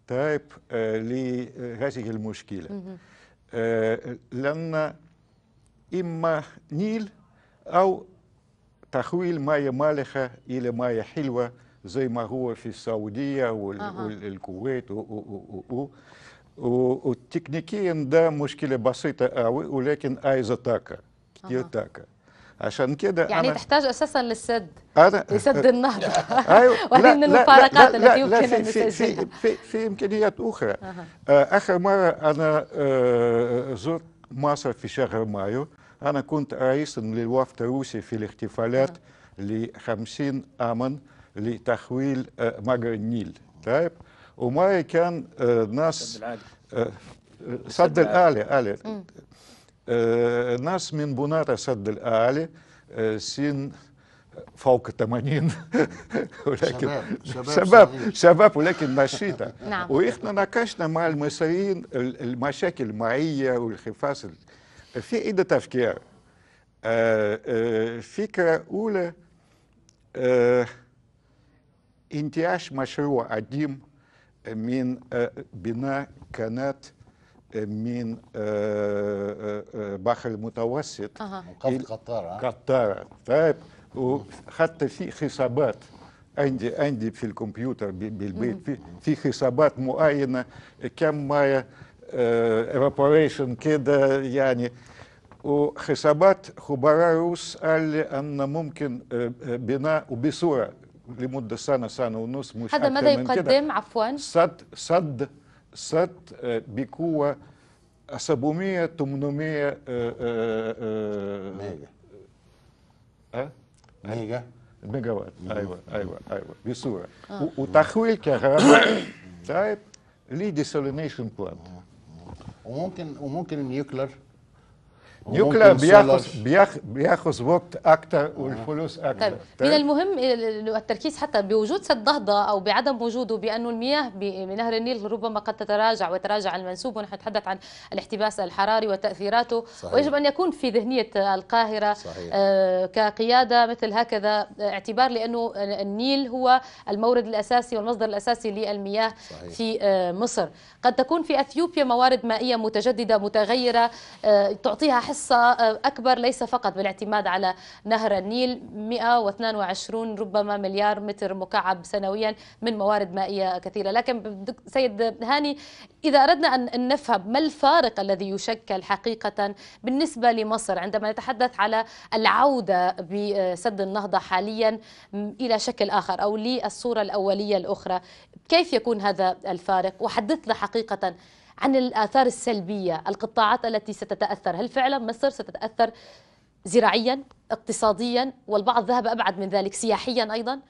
طيب لهذه المشكلة لأن إما نيل أو تحويل ماية مالحة إلى ماية حلوة زي ما هو في السعودية والكويت وتكنيكيا ده مشكلة بسيطة قوي ولكن عايزة طاقة كتير طاقة عشان كده يعني أنا تحتاج اساسا للسد أنا لسد النهضه ايوه وهي من المفارقات التي يمكن ان في, في, في, في امكانيات اخرى آه. آه اخر مره انا آه زرت مصر في شهر مايو أنا كنت رئيسا للوفد الروسي في الاحتفالات آه. لخمسين عاما لتحويل آه، مجرى النيل طيب ومعي كان آه، ناس سد الآلي آلي ناس من بنارة سد الآلي سين فوق 80 ولكن شباب شباب, شباب ولكن نشيطه نعم. واحنا ناقشنا مع المصريين المشاكل المائيه والحفاظ في عدة آه، أفكار آه، فكرة أولى آه، انتعاش مشروع قديم من بناء قناة من بحر المتوسط أه. قطارة قطارة طيب وحتى في حسابات عندي عندي في الكمبيوتر بالبيت في, في حسابات معينة كم مية evaporation كده يعني وحسابات خبراء روس قال لي أن ممكن بناء وبصورة لمدة سنة سنة ونص مش هذا ماذا يقدم عفوا سد سد سد بقوة 700 800 ميجا ميجا ميجا وات ايوه ايوه ايوه بصوره آه. وتحويل كهرباء طيب لديسولينيشن بلانت وممكن وممكن النيوكلر يوكلا بياخذ بياخذ بياخذ وقت اكثر والفلوس اكثر طيب. من المهم التركيز حتى بوجود سد ضهضه او بعدم وجوده بانه المياه بنهر النيل ربما قد تتراجع وتراجع المنسوب ونحن نتحدث عن الاحتباس الحراري وتاثيراته صحيح. ويجب ان يكون في ذهنيه القاهره صحيح. آه، كقياده مثل هكذا اعتبار لانه النيل هو المورد الاساسي والمصدر الاساسي للمياه صحيح. في آه، مصر قد تكون في اثيوبيا موارد مائيه متجدده متغيره آه، تعطيها حس حصة آه، أكبر ليس فقط بالاعتماد على نهر النيل 122 ربما مليار متر مكعب سنويا من موارد مائية كثيرة لكن سيد هاني إذا أردنا أن نفهم ما الفارق الذي يشكل حقيقة بالنسبة لمصر عندما نتحدث على العودة بسد النهضة حاليا إلى شكل آخر أو للصورة الأولية الأخرى كيف يكون هذا الفارق وحدثنا حقيقة عن الآثار السلبية القطاعات التي ستتأثر هل فعلا مصر ستتأثر زراعيا اقتصاديا والبعض ذهب أبعد من ذلك سياحيا أيضا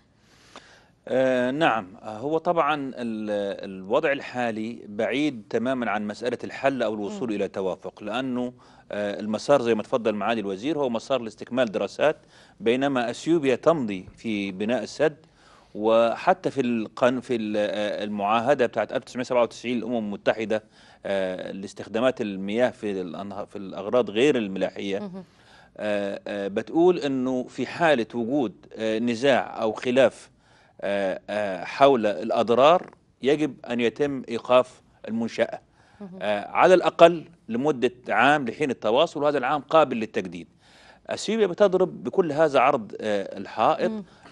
آه نعم آه، هو طبعا الوضع الحالي بعيد تماما عن مسألة الحل أو الوصول م. إلى توافق لأنه آه المسار زي ما تفضل معالي الوزير هو مسار لاستكمال دراسات بينما أثيوبيا تمضي في بناء السد وحتى في القن في آه، المعاهده بتاعت 1997 الامم المتحده آه، لاستخدامات المياه في في الاغراض غير الملاحيه آه، بتقول انه في حاله وجود نزاع او خلاف حول الاضرار يجب ان يتم ايقاف المنشاه على الاقل لمده عام لحين التواصل وهذا العام قابل للتجديد اثيوبيا بتضرب بكل هذا عرض الحائط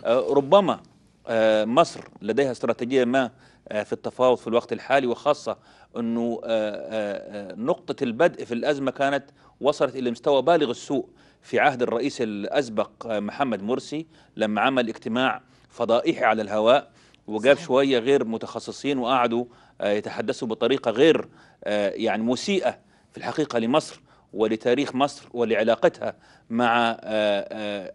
ربما آه، مصر لديها استراتيجية ما آه، في التفاوض في الوقت الحالي وخاصة أنه آه، نقطة البدء في الأزمة كانت وصلت إلى مستوى بالغ السوء في عهد الرئيس الأسبق محمد مرسي لما عمل اجتماع فضائحي على الهواء وجاب شوية غير متخصصين وقعدوا يتحدثوا بطريقة غير يعني مسيئة في الحقيقة لمصر ولتاريخ مصر ولعلاقتها مع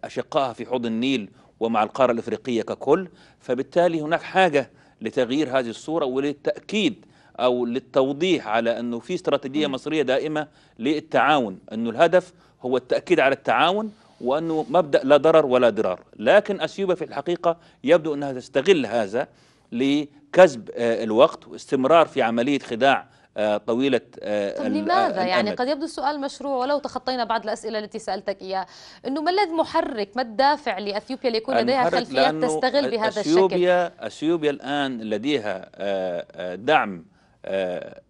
أشقائها في حوض النيل ومع القارة الإفريقية ككل فبالتالي هناك حاجة لتغيير هذه الصورة وللتأكيد أو للتوضيح على أنه في استراتيجية مصرية دائمة للتعاون أنه الهدف هو التأكيد على التعاون وأنه مبدأ لا ضرر ولا ضرار لكن أثيوبيا في الحقيقة يبدو أنها تستغل هذا لكسب آه، الوقت واستمرار في عملية خداع آه، طويلة آه، طب آه، لماذا يعني قد يبدو السؤال مشروع ولو تخطينا بعض الأسئلة التي سألتك إياها أنه ما الذي محرك ما الدافع لأثيوبيا ليكون لديها خلفيات تستغل بهذا أثيوبيا الشكل أثيوبيا الآن لديها دعم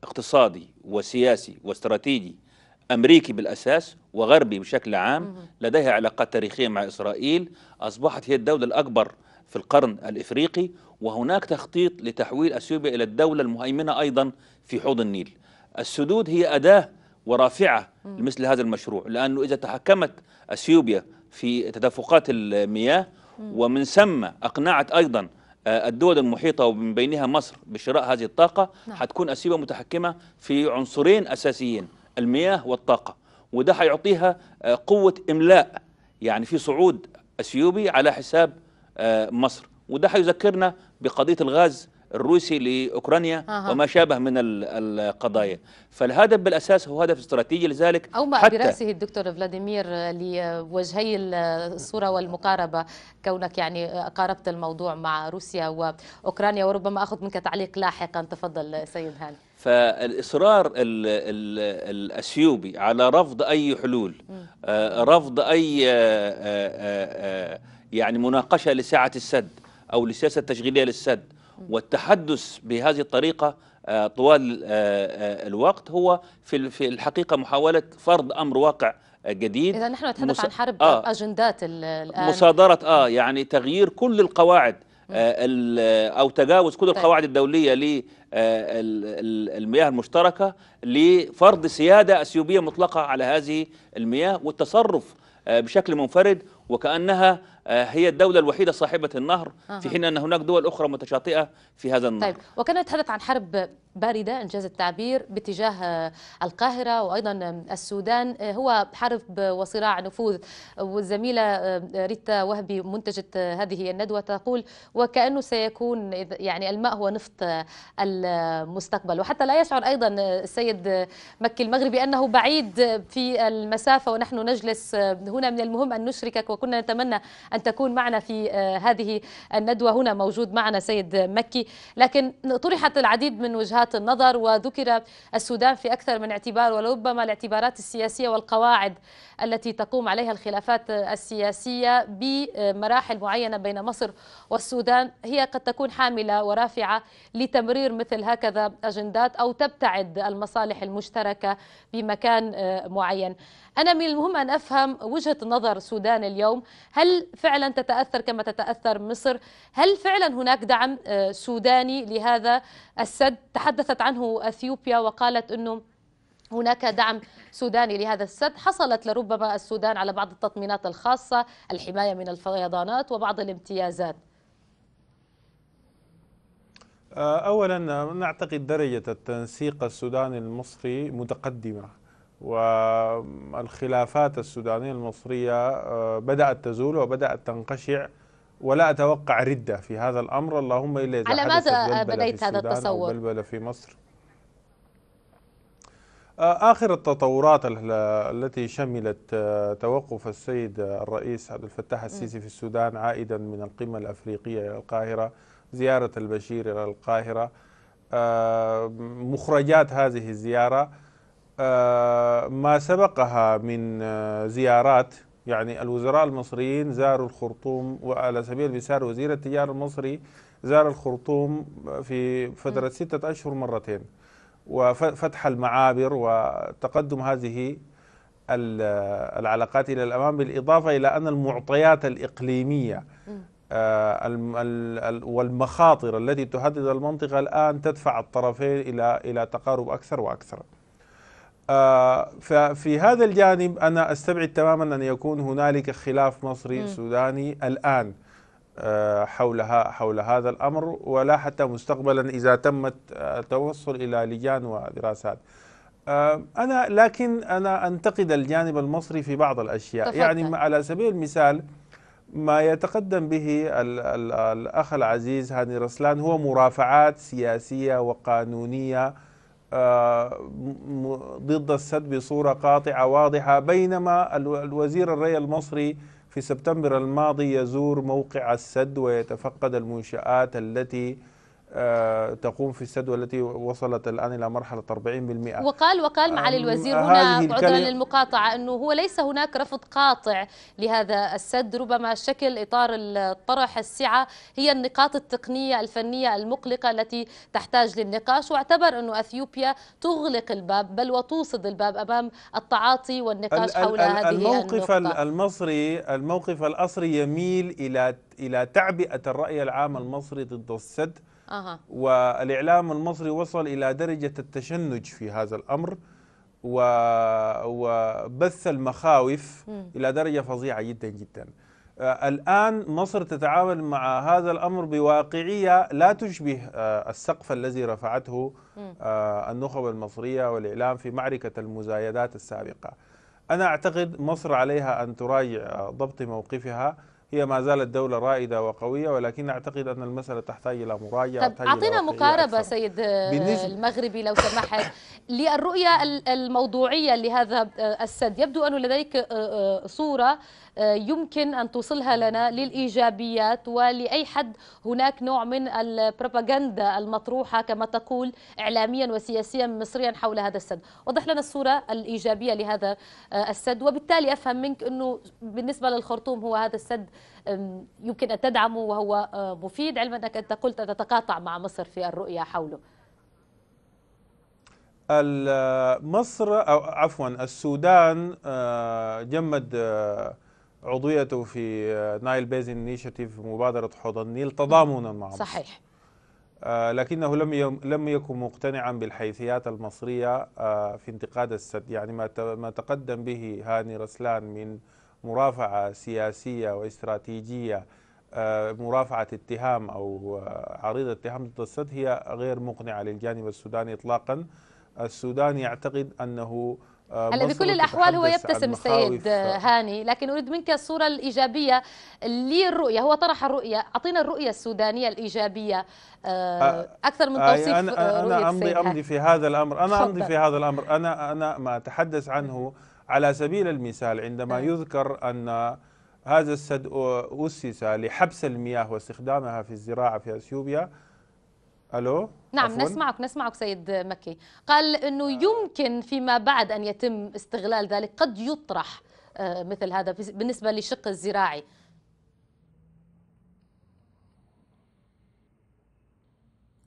اقتصادي وسياسي واستراتيجي أمريكي بالأساس وغربي بشكل عام لديها علاقات تاريخية مع إسرائيل أصبحت هي الدولة الأكبر في القرن الإفريقي وهناك تخطيط لتحويل أثيوبيا إلى الدولة المهيمنة أيضا في حوض النيل السدود هي أداة ورافعة لمثل هذا المشروع لأنه إذا تحكمت أثيوبيا في تدفقات المياه ومن ثم أقنعت أيضا آه، الدول المحيطة ومن بينها مصر بشراء هذه الطاقة نعم. حتكون أثيوبيا متحكمة في عنصرين أساسيين المياه والطاقة وده هيعطيها آه، قوة إملاء يعني في صعود أثيوبي على حساب آه، مصر وده هيذكرنا بقضيه الغاز الروسي لاوكرانيا أه. وما شابه من القضايا فالهدف بالاساس هو هدف استراتيجي لذلك أو حتى براسه الدكتور فلاديمير لوجهي الصوره والمقاربه كونك يعني قاربت الموضوع مع روسيا واوكرانيا وربما اخذ منك تعليق لاحقا تفضل سيد هاني فالاصرار الـ الـ الاثيوبي على رفض اي حلول آه، رفض اي آه، يعني مناقشة لساعة السد أو لسياسة التشغيلية للسد والتحدث بهذه الطريقة آه، طوال آه، آه، الوقت هو في الحقيقة محاولة فرض أمر واقع جديد إذا نحن نتحدث مص... عن حرب آه أجندات الآن مصادرة آه يعني تغيير كل القواعد أو تجاوز كل طيب. القواعد الدولية للمياه المشتركة لفرض سيادة أثيوبية مطلقة على هذه المياه والتصرف بشكل منفرد وكأنها آه، هي الدولة الوحيدة صاحبة النهر في حين أن هناك دول أخرى متشاطئة في هذا النهر طيب وكنا نتحدث عن حرب باردة إن جاز التعبير باتجاه آه، القاهرة وأيضا آه، السودان هو حرب وصراع نفوذ والزميلة ريتا وهبي منتجة هذه الندوة تقول وكأنه سيكون يعني الماء هو نفط المستقبل وحتى لا يشعر أيضا السيد مكي المغربي أنه بعيد في المسافة ونحن نجلس هنا من المهم أن نشركك وكنا نتمنى أن تكون معنا في آه، هذه الندوة هنا موجود معنا سيد مكي لكن طرحت العديد من وجهات النظر وذكر السودان في أكثر من اعتبار ولربما الاعتبارات السياسية والقواعد التي تقوم عليها الخلافات السياسية بمراحل معينة بين مصر والسودان هي قد تكون حاملة ورافعة لتمرير مثل هكذا أجندات أو تبتعد المصالح المشتركة بمكان آه، معين أنا من المهم أن أفهم وجهة نظر السودان اليوم هل فعلا تتأثر كما تتأثر مصر هل فعلا هناك دعم آه، سوداني لهذا السد تحدثت عنه أثيوبيا وقالت أنه هناك دعم سوداني لهذا السد حصلت لربما السودان على بعض التطمينات الخاصة الحماية من الفيضانات وبعض الامتيازات آه، أولا نعتقد درجة التنسيق السوداني المصري متقدمة والخلافات السودانية المصرية آه، بدأت تزول وبدأت تنقشع ولا أتوقع ردة في هذا الأمر اللهم إلا إذا على ماذا بديت هذا التصور؟ بلبلة في مصر آه، آخر التطورات التي شملت آه، توقف السيد الرئيس عبد الفتاح السيسي في السودان عائدا من القمة الأفريقية إلى القاهرة زيارة البشير إلى القاهرة مخرجات هذه الزيارة ما سبقها من آه، زيارات يعني الوزراء المصريين زاروا الخرطوم وعلى سبيل المثال وزير التجارة المصري زار الخرطوم في فترة ستة أشهر مرتين وفتح المعابر وتقدم هذه آه، العلاقات إلى الأمام بالإضافة إلى أن المعطيات الإقليمية آه، والمخاطر التي تهدد المنطقة الآن تدفع الطرفين إلى إلى تقارب أكثر وأكثر آه، ففي هذا الجانب أنا أستبعد تماما أن يكون هنالك خلاف مصري سوداني الآن آه، حولها حول هذا الأمر ولا حتى مستقبلا إذا تمت آه، التوصل إلى لجان ودراسات أنا لكن أنا أنتقد الجانب المصري في بعض الأشياء تفضل. يعني على سبيل المثال ما يتقدم به الـ الـ الأخ العزيز هاني رسلان هو مرافعات سياسية وقانونية آه، ضد السد بصورة قاطعة واضحة بينما الوزير الري المصري في سبتمبر الماضي يزور موقع السد ويتفقد المنشآت التي آه، تقوم في السد والتي وصلت الآن إلى مرحلة 40% وقال وقال معالي آه، الوزير هنا عذرا للمقاطعة أنه هو ليس هناك رفض قاطع لهذا السد ربما شكل إطار الطرح السعة هي النقاط التقنية الفنية المقلقة التي تحتاج للنقاش واعتبر أنه أثيوبيا تغلق الباب بل وتوصد الباب أمام التعاطي والنقاش حول هذه الموقف النقطة. المصري الموقف الأصري يميل إلى إلى تعبئة الرأي العام المصري ضد السد أه. والإعلام المصري وصل إلى درجة التشنج في هذا الأمر وبث المخاوف م. إلى درجة فظيعة جدا جدا آه، الآن مصر تتعامل مع هذا الأمر بواقعية لا تشبه آه، السقف الذي رفعته آه، النخب المصرية والإعلام في معركة المزايدات السابقة أنا أعتقد مصر عليها أن تراجع ضبط موقفها هي ما زالت دولة رائدة وقوية ولكن أعتقد أن المسألة تحتاج إلى مراجعة طب أعطينا مقاربة أكثر. سيد بالنسبة المغربي لو سمحت للرؤية الموضوعية لهذا آه، السد يبدو أن لديك آه، آه، صورة يمكن أن توصلها لنا للإيجابيات ولأي حد هناك نوع من البروباغندا المطروحة كما تقول إعلاميا وسياسيا مصريا حول هذا السد وضح لنا الصورة الإيجابية لهذا السد وبالتالي أفهم منك أنه بالنسبة للخرطوم هو هذا السد يمكن أن تدعمه وهو مفيد علما أنك أنت قلت أن تتقاطع مع مصر في الرؤية حوله مصر أو عفوا السودان آه، جمد آه، عضويته في نايل بيزن انيشيتيف مبادرة حوض النيل تضامنا مع مصر صحيح آه، لكنه لم لم يكن مقتنعا بالحيثيات المصرية في انتقاد السد يعني ما تقدم به هاني رسلان من مرافعة سياسية واستراتيجية مرافعة اتهام أو عريضة اتهام ضد السد هي غير مقنعة للجانب السوداني إطلاقا السودان يعتقد أنه آه، هلا بكل الاحوال هو يبتسم السيد آه. هاني لكن اريد منك الصوره الايجابيه للرؤيه هو طرح الرؤيه اعطينا الرؤيه السودانيه الايجابيه آه، اكثر من توصيف أنا, رؤيه أنا أمضي, امضي في هذا الامر انا فضل. امضي في هذا الامر انا انا ما اتحدث عنه على سبيل المثال عندما نعم. يذكر ان هذا السد اسس لحبس المياه واستخدامها في الزراعه في اثيوبيا الو نعم أفول. نسمعك نسمعك سيد مكي قال انه آه. يمكن فيما بعد ان يتم استغلال ذلك قد يطرح آه، مثل هذا بالنسبه للشق الزراعي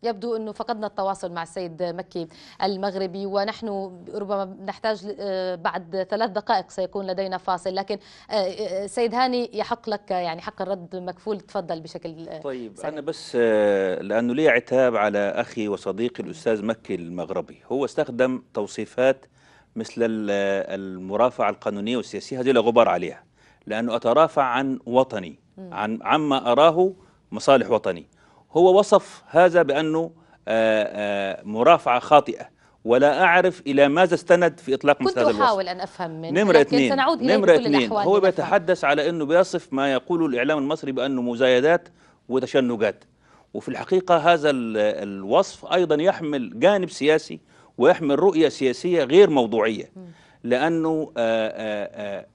يبدو أنه فقدنا التواصل مع السيد مكي المغربي ونحن ربما نحتاج آه، بعد ثلاث دقائق سيكون لدينا فاصل لكن آه، آه، سيد هاني يحق لك يعني حق الرد مكفول تفضل بشكل طيب سريع. أنا بس لأنه لي عتاب على أخي وصديقي الأستاذ مكي المغربي هو استخدم توصيفات مثل المرافعة القانونية والسياسية هذه لا غبار عليها لأنه أترافع عن وطني عن عما أراه مصالح وطني هو وصف هذا بأنه آه، آه، مرافعة خاطئة ولا أعرف إلى ماذا استند في إطلاق مثل هذا الوصف كنت أحاول أن أفهم منه نمرة اتنين. سنعود إليه نمرة بكل الأحوال هو بيتحدث على أنه بيصف ما يقوله الإعلام المصري بأنه مزايدات وتشنجات وفي الحقيقة هذا الوصف أيضا يحمل جانب سياسي ويحمل رؤية سياسية غير موضوعية لأنه آه،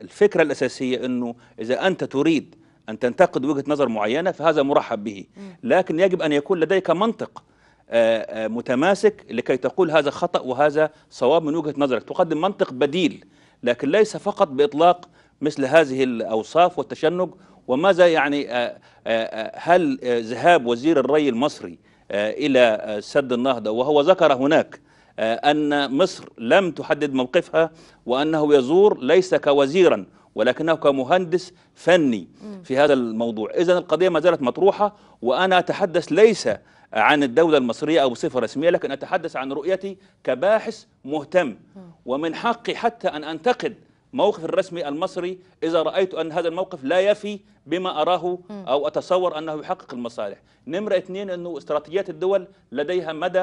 الفكرة الأساسية أنه إذا أنت تريد أن تنتقد وجهة نظر معينة فهذا مرحب به لكن يجب أن يكون لديك منطق آه، آه، متماسك لكي تقول هذا خطأ وهذا صواب من وجهة نظرك تقدم منطق بديل لكن ليس فقط بإطلاق مثل هذه الأوصاف والتشنج وماذا يعني آه، هل ذهاب وزير الري المصري إلى سد النهضة وهو ذكر هناك أن مصر لم تحدد موقفها وأنه يزور ليس كوزيرا ولكنه كمهندس فني في هذا الموضوع إذا القضية ما زالت مطروحة وأنا أتحدث ليس عن الدولة المصرية أو بصفة رسمية لكن أتحدث عن رؤيتي كباحث مهتم ومن حقي حتى أن أنتقد موقف الرسمي المصري إذا رأيت أن هذا الموقف لا يفي بما أراه أو أتصور أنه يحقق المصالح نمرة اثنين أنه استراتيجيات الدول لديها مدى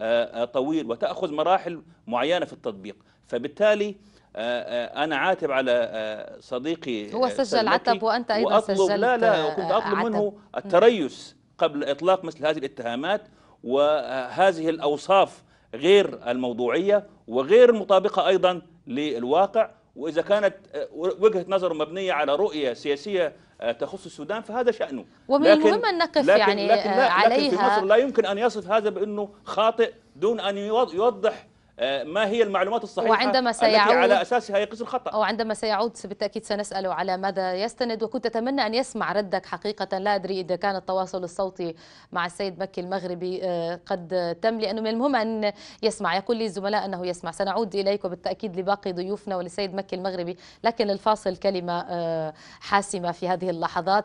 آه، آه، طويل وتأخذ مراحل معينة في التطبيق فبالتالي آه، آه، انا عاتب على آه، صديقي هو سجل عتب وانت ايضا سجلت لا لا كنت اطلب عتب. منه التريث قبل اطلاق مثل هذه الاتهامات وهذه الاوصاف غير الموضوعيه وغير مطابقه ايضا للواقع واذا كانت وجهه نظره مبنيه على رؤيه سياسيه تخص السودان فهذا شانه ومن لكن المهم ان نقف لكن يعني لكن لا عليها لكن في مصر لا يمكن ان يصف هذا بانه خاطئ دون ان يوضح آه، ما هي المعلومات الصحيحة وعندما سيعود التي على أساسها يقيس الخطأ وعندما سيعود بالتأكيد سنسأله على ماذا يستند وكنت أتمنى أن يسمع ردك حقيقة لا أدري إذا كان التواصل الصوتي مع السيد مكي المغربي آه، قد تم لأنه من المهم أن يسمع يقول لي الزملاء أنه يسمع سنعود إليك وبالتأكيد لباقي ضيوفنا وللسيد مكي المغربي لكن الفاصل كلمة آه، حاسمة في هذه اللحظات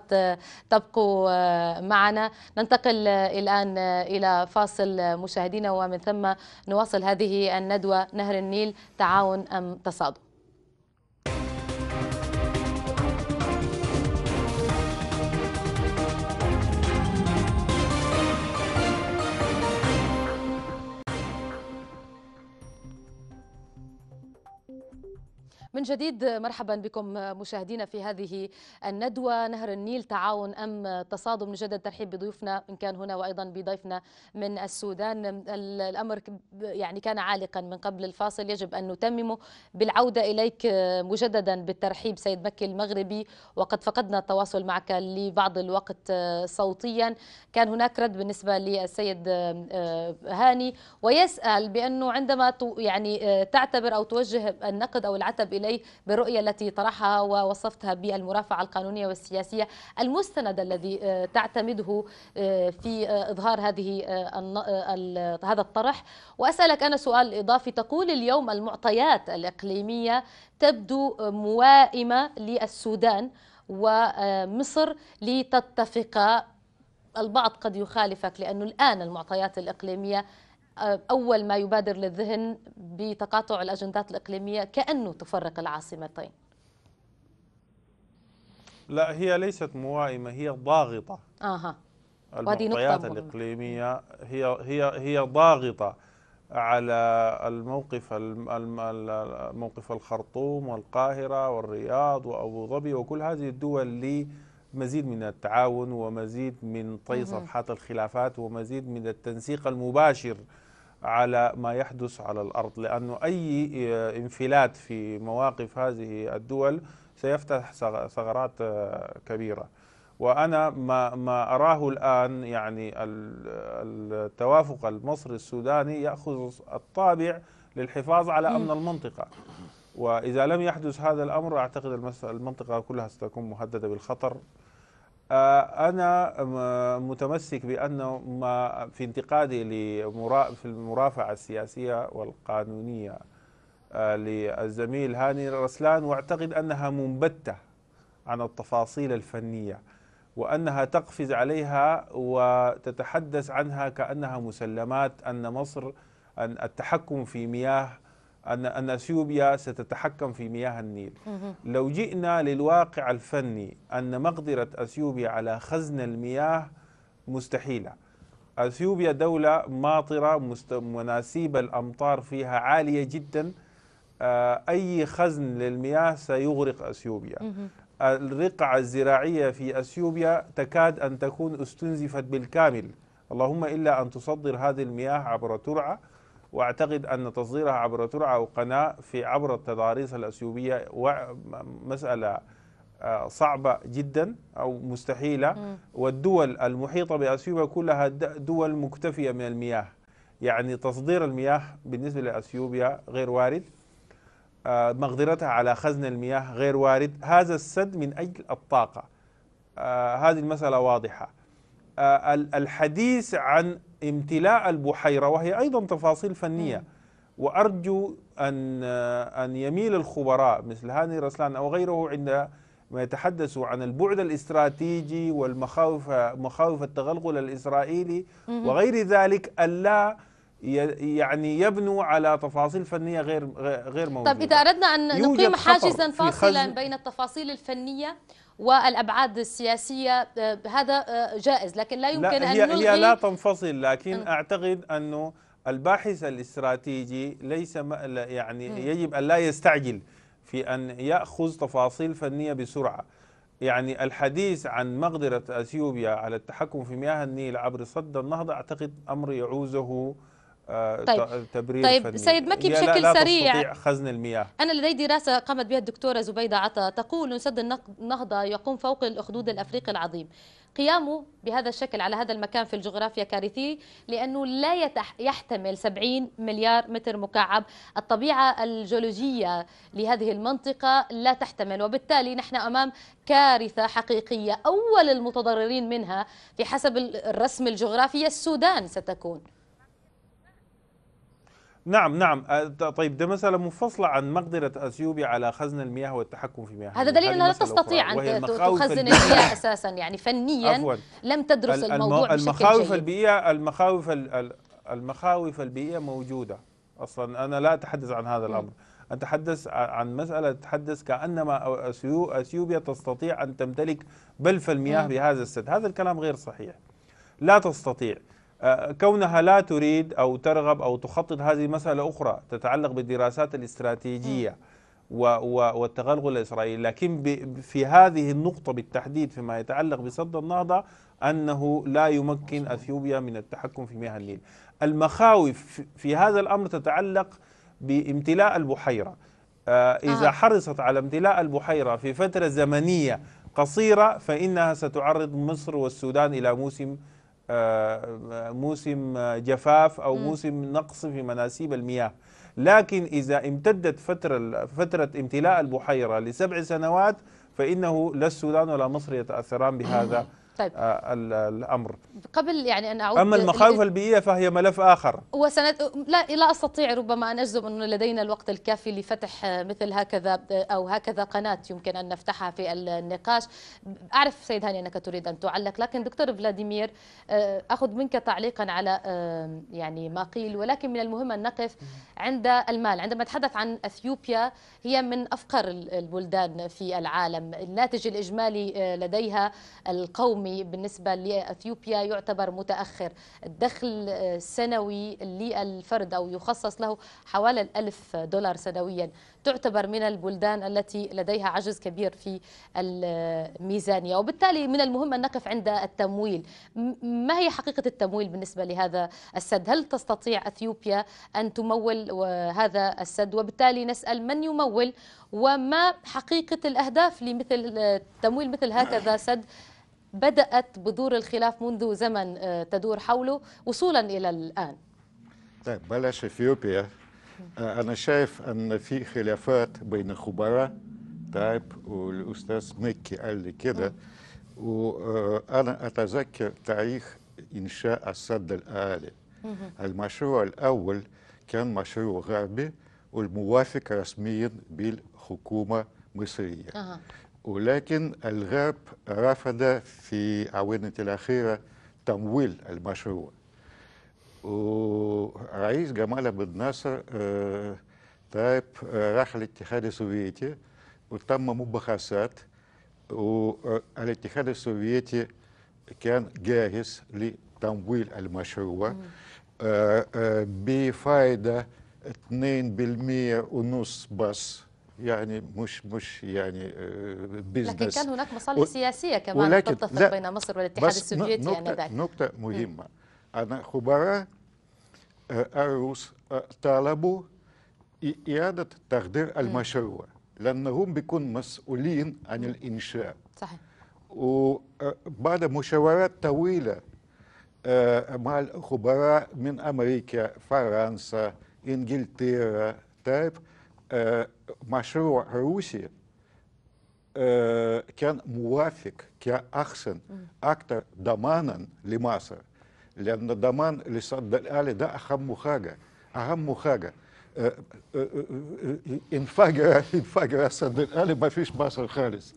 تبقوا معنا ننتقل الآن إلى فاصل مشاهدينا ومن ثم نواصل هذه الندوة نهر النيل تعاون أم تصادم من جديد مرحبا بكم مشاهدينا في هذه الندوة نهر النيل تعاون أم تصادم من ترحيب بضيوفنا إن كان هنا وأيضا بضيفنا من السودان الأمر يعني كان عالقا من قبل الفاصل يجب أن نتممه بالعودة إليك مجددا بالترحيب سيد مكي المغربي وقد فقدنا التواصل معك لبعض الوقت صوتيا كان هناك رد بالنسبة للسيد آه، هاني ويسأل بأنه عندما يعني آه، تعتبر أو توجه النقد أو العتب إليه بالرؤية التي طرحها ووصفتها بالمرافعة القانونية والسياسية المستند الذي آه، تعتمده آه، في آه، إظهار هذه هذا الطرح وأسألك أنا سؤال إضافي تقول اليوم المعطيات الإقليمية تبدو موائمة للسودان ومصر لتتفق البعض قد يخالفك لأنه الآن المعطيات الإقليمية آه، أول ما يبادر للذهن بتقاطع الأجندات الإقليمية كأنه تفرق العاصمتين لا هي ليست موائمة هي ضاغطة آه. المعطيات الإقليمية هي هي هي ضاغطة على الموقف الموقف الخرطوم والقاهرة والرياض وأبو ظبي وكل هذه الدول لمزيد من التعاون ومزيد من طي صفحات الخلافات ومزيد من التنسيق المباشر على ما يحدث على الأرض لأنه أي آه، انفلات في مواقف هذه الدول سيفتح ثغرات آه، كبيرة وأنا ما, ما أراه الآن يعني التوافق المصري السوداني يأخذ الطابع للحفاظ على أمن المنطقة وإذا لم يحدث هذا الأمر أعتقد المنطقة كلها ستكون مهددة بالخطر آه، أنا متمسك بأنه ما في انتقادي في المرافعة السياسية والقانونية آه، للزميل هاني رسلان واعتقد أنها منبتة عن التفاصيل الفنية وأنها تقفز عليها وتتحدث عنها كأنها مسلمات أن مصر أن التحكم في مياه أن أن أثيوبيا ستتحكم في مياه النيل لو جئنا للواقع الفني أن مقدرة أثيوبيا على خزن المياه مستحيلة أثيوبيا دولة ماطرة مناسيب الأمطار فيها عالية جدا آه، أي خزن للمياه سيغرق أثيوبيا الرقعة الزراعية في أثيوبيا تكاد أن تكون استنزفت بالكامل اللهم إلا أن تصدر هذه المياه عبر ترعة واعتقد ان تصديرها عبر ترعه او قناه في عبر التضاريس الاثيوبيه مساله آه، صعبة جدا أو مستحيلة والدول المحيطة بأثيوبيا كلها دول مكتفية من المياه يعني تصدير المياه بالنسبة لأثيوبيا غير وارد آه، مقدرتها على خزن المياه غير وارد هذا السد من أجل الطاقة آه، هذه المسألة واضحة آه، الحديث عن امتلاء البحيرة وهي أيضا تفاصيل فنية نعم. وأرجو أن آه، أن يميل الخبراء مثل هاني رسلان أو غيره عند ما يتحدثوا عن البعد الاستراتيجي والمخاوف مخاوف التغلغل الإسرائيلي وغير ذلك ألا يعني يبنوا على تفاصيل فنيه غير غير موجوده طب اذا اردنا ان نقيم حاجزا فاصلا بين التفاصيل الفنيه والابعاد السياسيه آه، هذا آه، جائز لكن لا يمكن لا هي ان نلغي هي لا تنفصل لكن آه. اعتقد انه الباحث الاستراتيجي ليس يعني يجب ان لا يستعجل في ان ياخذ تفاصيل فنيه بسرعه يعني الحديث عن مقدره اثيوبيا على التحكم في مياه النيل عبر صد النهضه اعتقد امر يعوزه آه، طيب. تبرير طيب فني. سيد مكي بشكل لا لا سريع خزن المياه أنا لدي دراسة قامت بها الدكتورة زبيدة عطا تقول أن سد النهضة يقوم فوق الأخدود الأفريقي العظيم قيامه بهذا الشكل على هذا المكان في الجغرافيا كارثي لأنه لا يتح يحتمل 70 مليار متر مكعب الطبيعة الجيولوجية لهذه المنطقة لا تحتمل وبالتالي نحن أمام كارثة حقيقية أول المتضررين منها في حسب الرسم الجغرافي السودان ستكون نعم نعم طيب ده مسألة منفصلة عن مقدرة أثيوبيا على خزن المياه والتحكم في مياه هذا دليل أنها لا تستطيع أن تخزن المياه أساسا يعني فنيا أفوان. لم تدرس الموضوع المخاوف بشكل البيئية المخاوف المخاوف البيئية موجودة أصلا أنا لا أتحدث عن هذا الأمر أتحدث عن مسألة تحدث كأنما أثيوبيا تستطيع أن تمتلك بلف المياه بهذا السد هذا الكلام غير صحيح لا تستطيع آه، كونها لا تريد أو ترغب أو تخطط هذه مسألة أخرى تتعلق بالدراسات الاستراتيجية والتغلغل الإسرائيلي لكن في هذه النقطة بالتحديد فيما يتعلق بسد النهضة أنه لا يمكن أثيوبيا من التحكم في مياه النيل المخاوف في هذا الأمر تتعلق بامتلاء البحيرة آه، إذا آه. حرصت على امتلاء البحيرة في فترة زمنية قصيرة فإنها ستعرض مصر والسودان إلى موسم آه، موسم جفاف أو موسم نقص في مناسيب المياه لكن إذا امتدت فترة, فترة امتلاء البحيرة لسبع سنوات فإنه لا السودان ولا مصر يتأثران بهذا طيب. آه، الامر قبل يعني ان اعود اما المخاوف البيئيه فهي ملف اخر وسند لا لا استطيع ربما ان اجزم انه لدينا الوقت الكافي لفتح مثل هكذا او هكذا قناه يمكن ان نفتحها في النقاش اعرف سيد هاني انك تريد ان تعلق لكن دكتور فلاديمير آه، اخذ منك تعليقا على آه، يعني ما قيل ولكن من المهم ان نقف عند المال عندما نتحدث عن اثيوبيا هي من افقر البلدان في العالم الناتج الاجمالي لديها القوم اليومي بالنسبة لأثيوبيا يعتبر متأخر الدخل السنوي للفرد أو يخصص له حوالي الألف دولار سنويا تعتبر من البلدان التي لديها عجز كبير في الميزانية وبالتالي من المهم أن نقف عند التمويل ما هي حقيقة التمويل بالنسبة لهذا السد هل تستطيع أثيوبيا أن تمول هذا السد وبالتالي نسأل من يمول وما حقيقة الأهداف لمثل تمويل مثل هكذا سد بدأت بذور الخلاف منذ زمن آه، تدور حوله وصولا إلى الآن طيب بلاش اثيوبيا آه، انا شايف ان في خلافات بين خبراء طيب والاستاذ مكي قال لي كده آه. وانا اتذكر تاريخ انشاء السد الالي المشروع الاول كان مشروع غربي والموافق رسميا بالحكومه مصريه ولكن الغرب رفض في عوانة الأخيرة تمويل المشروع ورئيس جمال عبد الناصر آه، طيب آه، راح الاتحاد السوفيتي وتم مباحثات والاتحاد السوفيتي كان جاهز لتمويل المشروع آه، بفائدة 2% ونص بس يعني مش مش يعني بيزنس آه، لكن كان هناك مصالح و... سياسيه كمان ولكن تتفق بين مصر والاتحاد السوفيتي نقطة انذاك يعني نقطه مهمه م. انا خبراء آه، الروس آه، طالبوا اعاده تقدير المشروع لانهم بيكونوا مسؤولين عن الانشاء صحيح وبعد مشاورات طويله مع الخبراء من امريكا فرنسا انجلترا طيب آه، مشروع روسي آه، كان موافق كأحسن أكثر ضمانا لمصر لأن دمان للصد الآلي ده أهم حاجة أهم حاجة انفجر آه، انفجر الصد الآلي ما فيش مصر خالص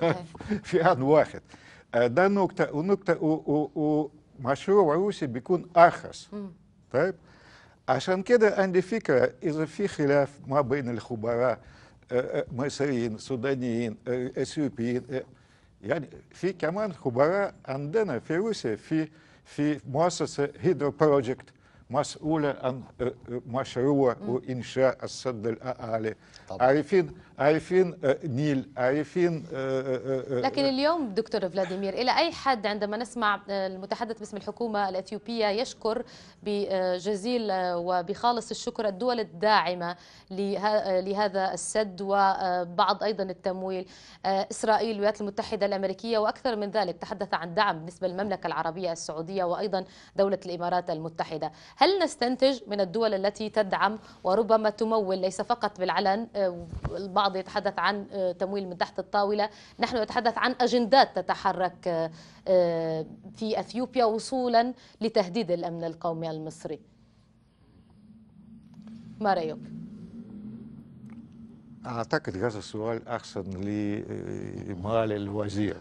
في آن واحد ده نقطة ونقطة ومشروع روسي بيكون أخص طيب عشان كده عندي فكرة إذا في خلاف ما بين الخبراء آه، آه، مصريين سودانيين آه، اثيوبيين يعني في كمان خبراء عندنا في روسيا في في مؤسسة هيدرو بروجكت مسؤولة عن مشروع وإنشاء السد الأعلى عارفين عارفين آه، نيل عارفين آه، آه، لكن اليوم دكتور فلاديمير إلى أي حد عندما نسمع المتحدث باسم الحكومة الأثيوبية يشكر بجزيل وبخالص الشكر الدول الداعمة لهذا السد وبعض أيضا التمويل إسرائيل الولايات المتحدة الأمريكية وأكثر من ذلك تحدث عن دعم بالنسبة للمملكة العربية السعودية وأيضا دولة الإمارات المتحدة هل نستنتج من الدول التي تدعم وربما تمول ليس فقط بالعلن البعض البعض يتحدث عن آه، تمويل من تحت الطاولة نحن نتحدث عن أجندات تتحرك آه، آه، في أثيوبيا وصولا لتهديد الأمن القومي المصري ما رأيك؟ أعتقد هذا السؤال أحسن لمال الوزير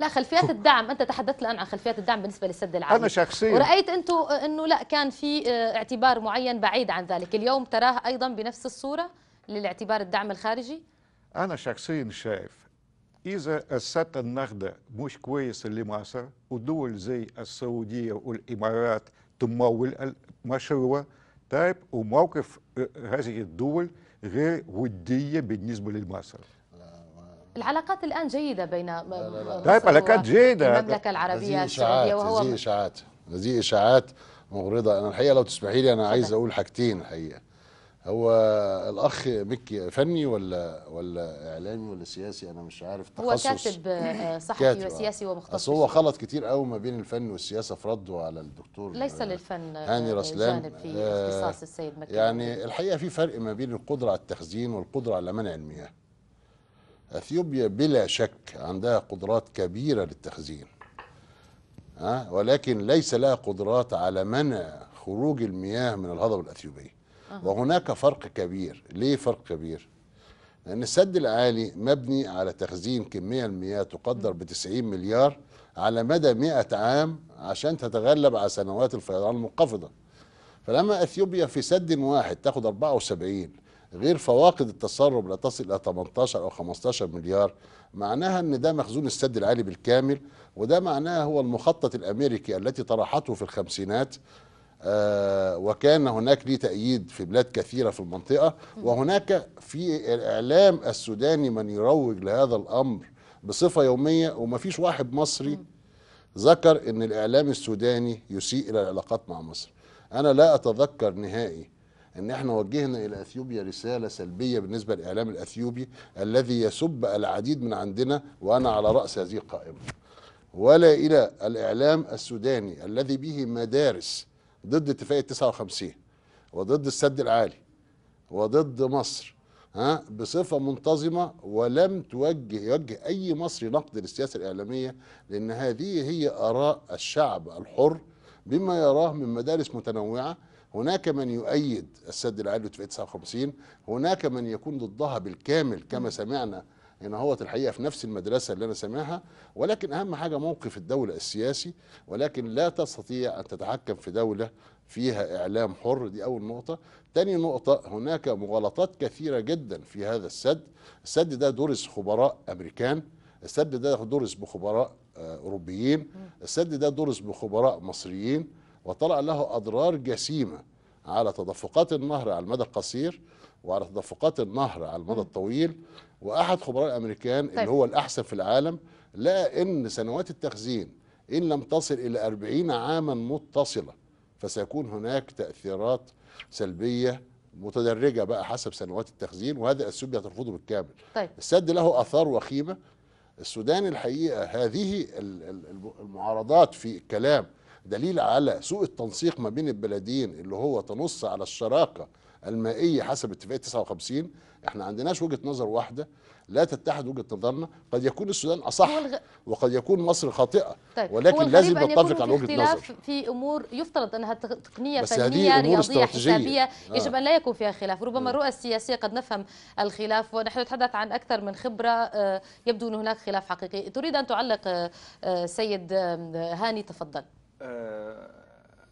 لا خلفيات الدعم أنت تحدثت الآن عن خلفيات الدعم بالنسبة للسد العالي أنا شخصيا ورأيت أنت أنه لا كان في اعتبار معين بعيد عن ذلك اليوم تراه أيضا بنفس الصورة؟ للاعتبار الدعم الخارجي؟ أنا شخصيا شايف إذا السات النهضة مش كويس لمصر ودول زي السعودية والإمارات تمول المشروع طيب وموقف هذه الدول غير ودية بالنسبة لمصر العلاقات الآن جيدة بين لا لا لا. طيب علاقات جيدة المملكة العربية السعودية وهو هذه إشاعات هذه إشاعات مغرضة أنا الحقيقة لو تسمحي لي أنا عايز أقول حاجتين الحقيقة هو الاخ مكي فني ولا ولا اعلامي ولا سياسي انا مش عارف تخصص هو كاتب آه، آه، صحفي آه. وسياسي ومختص هو خلط كتير قوي ما بين الفن والسياسه في رده على الدكتور ليس للفن هاني يعني رسلان في اختصاص السيد مكي يعني الحقيقه في فرق ما بين القدره على التخزين والقدره على منع المياه اثيوبيا بلا شك عندها قدرات كبيره للتخزين ها ولكن ليس لها قدرات على منع خروج المياه من الهضبه الاثيوبيه وهناك فرق كبير ليه فرق كبير لأن السد العالي مبني على تخزين كمية المياه تقدر ب 90 مليار على مدى 100 عام عشان تتغلب على سنوات الفيضان المنخفضة فلما أثيوبيا في سد واحد تاخد 74 غير فواقد التسرب لا تصل إلى 18 أو 15 مليار معناها أن ده مخزون السد العالي بالكامل وده معناه هو المخطط الأمريكي التي طرحته في الخمسينات آه، وكان هناك ليه تأييد في بلاد كثيرة في المنطقة وهناك في الإعلام السوداني من يروج لهذا الأمر بصفة يومية ومفيش واحد مصري ذكر أن الإعلام السوداني يسيء إلى العلاقات مع مصر أنا لا أتذكر نهائي ان احنا وجهنا الى اثيوبيا رساله سلبيه بالنسبه للاعلام الاثيوبي الذي يسب العديد من عندنا وانا على راس هذه القائمه ولا الى الاعلام السوداني الذي به مدارس ضد اتفاقيه 59 وضد السد العالي وضد مصر ها بصفه منتظمه ولم توجه يوجه اي مصري نقد للسياسه الاعلاميه لان هذه هي اراء الشعب الحر بما يراه من مدارس متنوعه هناك من يؤيد السد العالي واتفاقيه 59 هناك من يكون ضدها بالكامل كما سمعنا هنا هوت الحقيقه في نفس المدرسه اللي انا سامعها ولكن اهم حاجه موقف الدوله السياسي ولكن لا تستطيع ان تتحكم في دوله فيها اعلام حر دي اول نقطه تاني نقطه هناك مغالطات كثيره جدا في هذا السد السد ده درس خبراء امريكان السد ده درس بخبراء آه، اوروبيين السد ده درس بخبراء مصريين وطلع له اضرار جسيمه على تدفقات النهر على المدى القصير وعلى تدفقات النهر على المدى الطويل واحد خبراء الامريكان طيب. اللي هو الاحسن في العالم لقى ان سنوات التخزين ان لم تصل الى 40 عاما متصله فسيكون هناك تاثيرات سلبيه متدرجه بقى حسب سنوات التخزين وهذا السد هترفضه بالكامل طيب. السد له اثار وخيمه السودان الحقيقه هذه المعارضات في الكلام دليل على سوء التنسيق ما بين البلدين اللي هو تنص على الشراكه المائيه حسب اتفاقيه 59 احنا عندناش وجهه نظر واحده لا تتحد وجهه نظرنا قد يكون السودان اصح الغ... وقد يكون مصر خاطئه طيب ولكن لازم نتفق على وجهه نظر في امور يفترض انها تقنيه فنيه رياضيه استراتيجية. حسابيه آه. يجب ان لا يكون فيها خلاف ربما الرؤى السياسيه قد نفهم الخلاف ونحن نتحدث عن اكثر من خبره آه، يبدو ان هناك خلاف حقيقي تريد ان تعلق آه، آه، سيد هاني تفضل آه،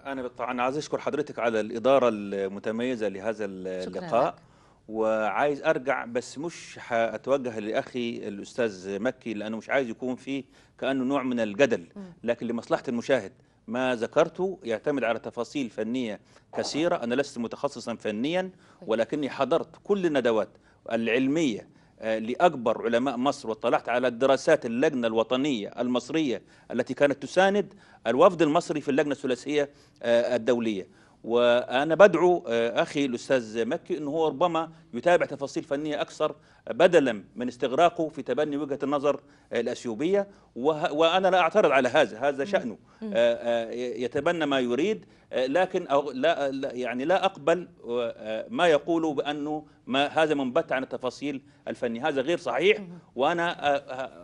أنا بالطبع أنا عايز أشكر حضرتك على الإدارة المتميزة لهذا اللقاء وعايز أرجع بس مش هأتوجه لأخي الأستاذ مكي لأنه مش عايز يكون فيه كأنه نوع من الجدل لكن لمصلحة المشاهد ما ذكرته يعتمد على تفاصيل فنية كثيرة أنا لست متخصصا فنيا طيب. ولكني حضرت كل الندوات العلمية آه، لأكبر علماء مصر واطلعت على دراسات اللجنة الوطنية المصرية التي كانت تساند الوفد المصري في اللجنة الثلاثية آه، الدولية وانا بدعو آه، اخي الاستاذ مكي انه هو ربما يتابع تفاصيل فنيه اكثر بدلا من استغراقه في تبني وجهه النظر الاثيوبيه وانا لا اعترض على هذا هذا شانه آه، آه، يتبنى ما يريد آه، لكن أو لا يعني لا اقبل ما يقوله بانه ما هذا منبت عن التفاصيل الفنيه هذا غير صحيح وانا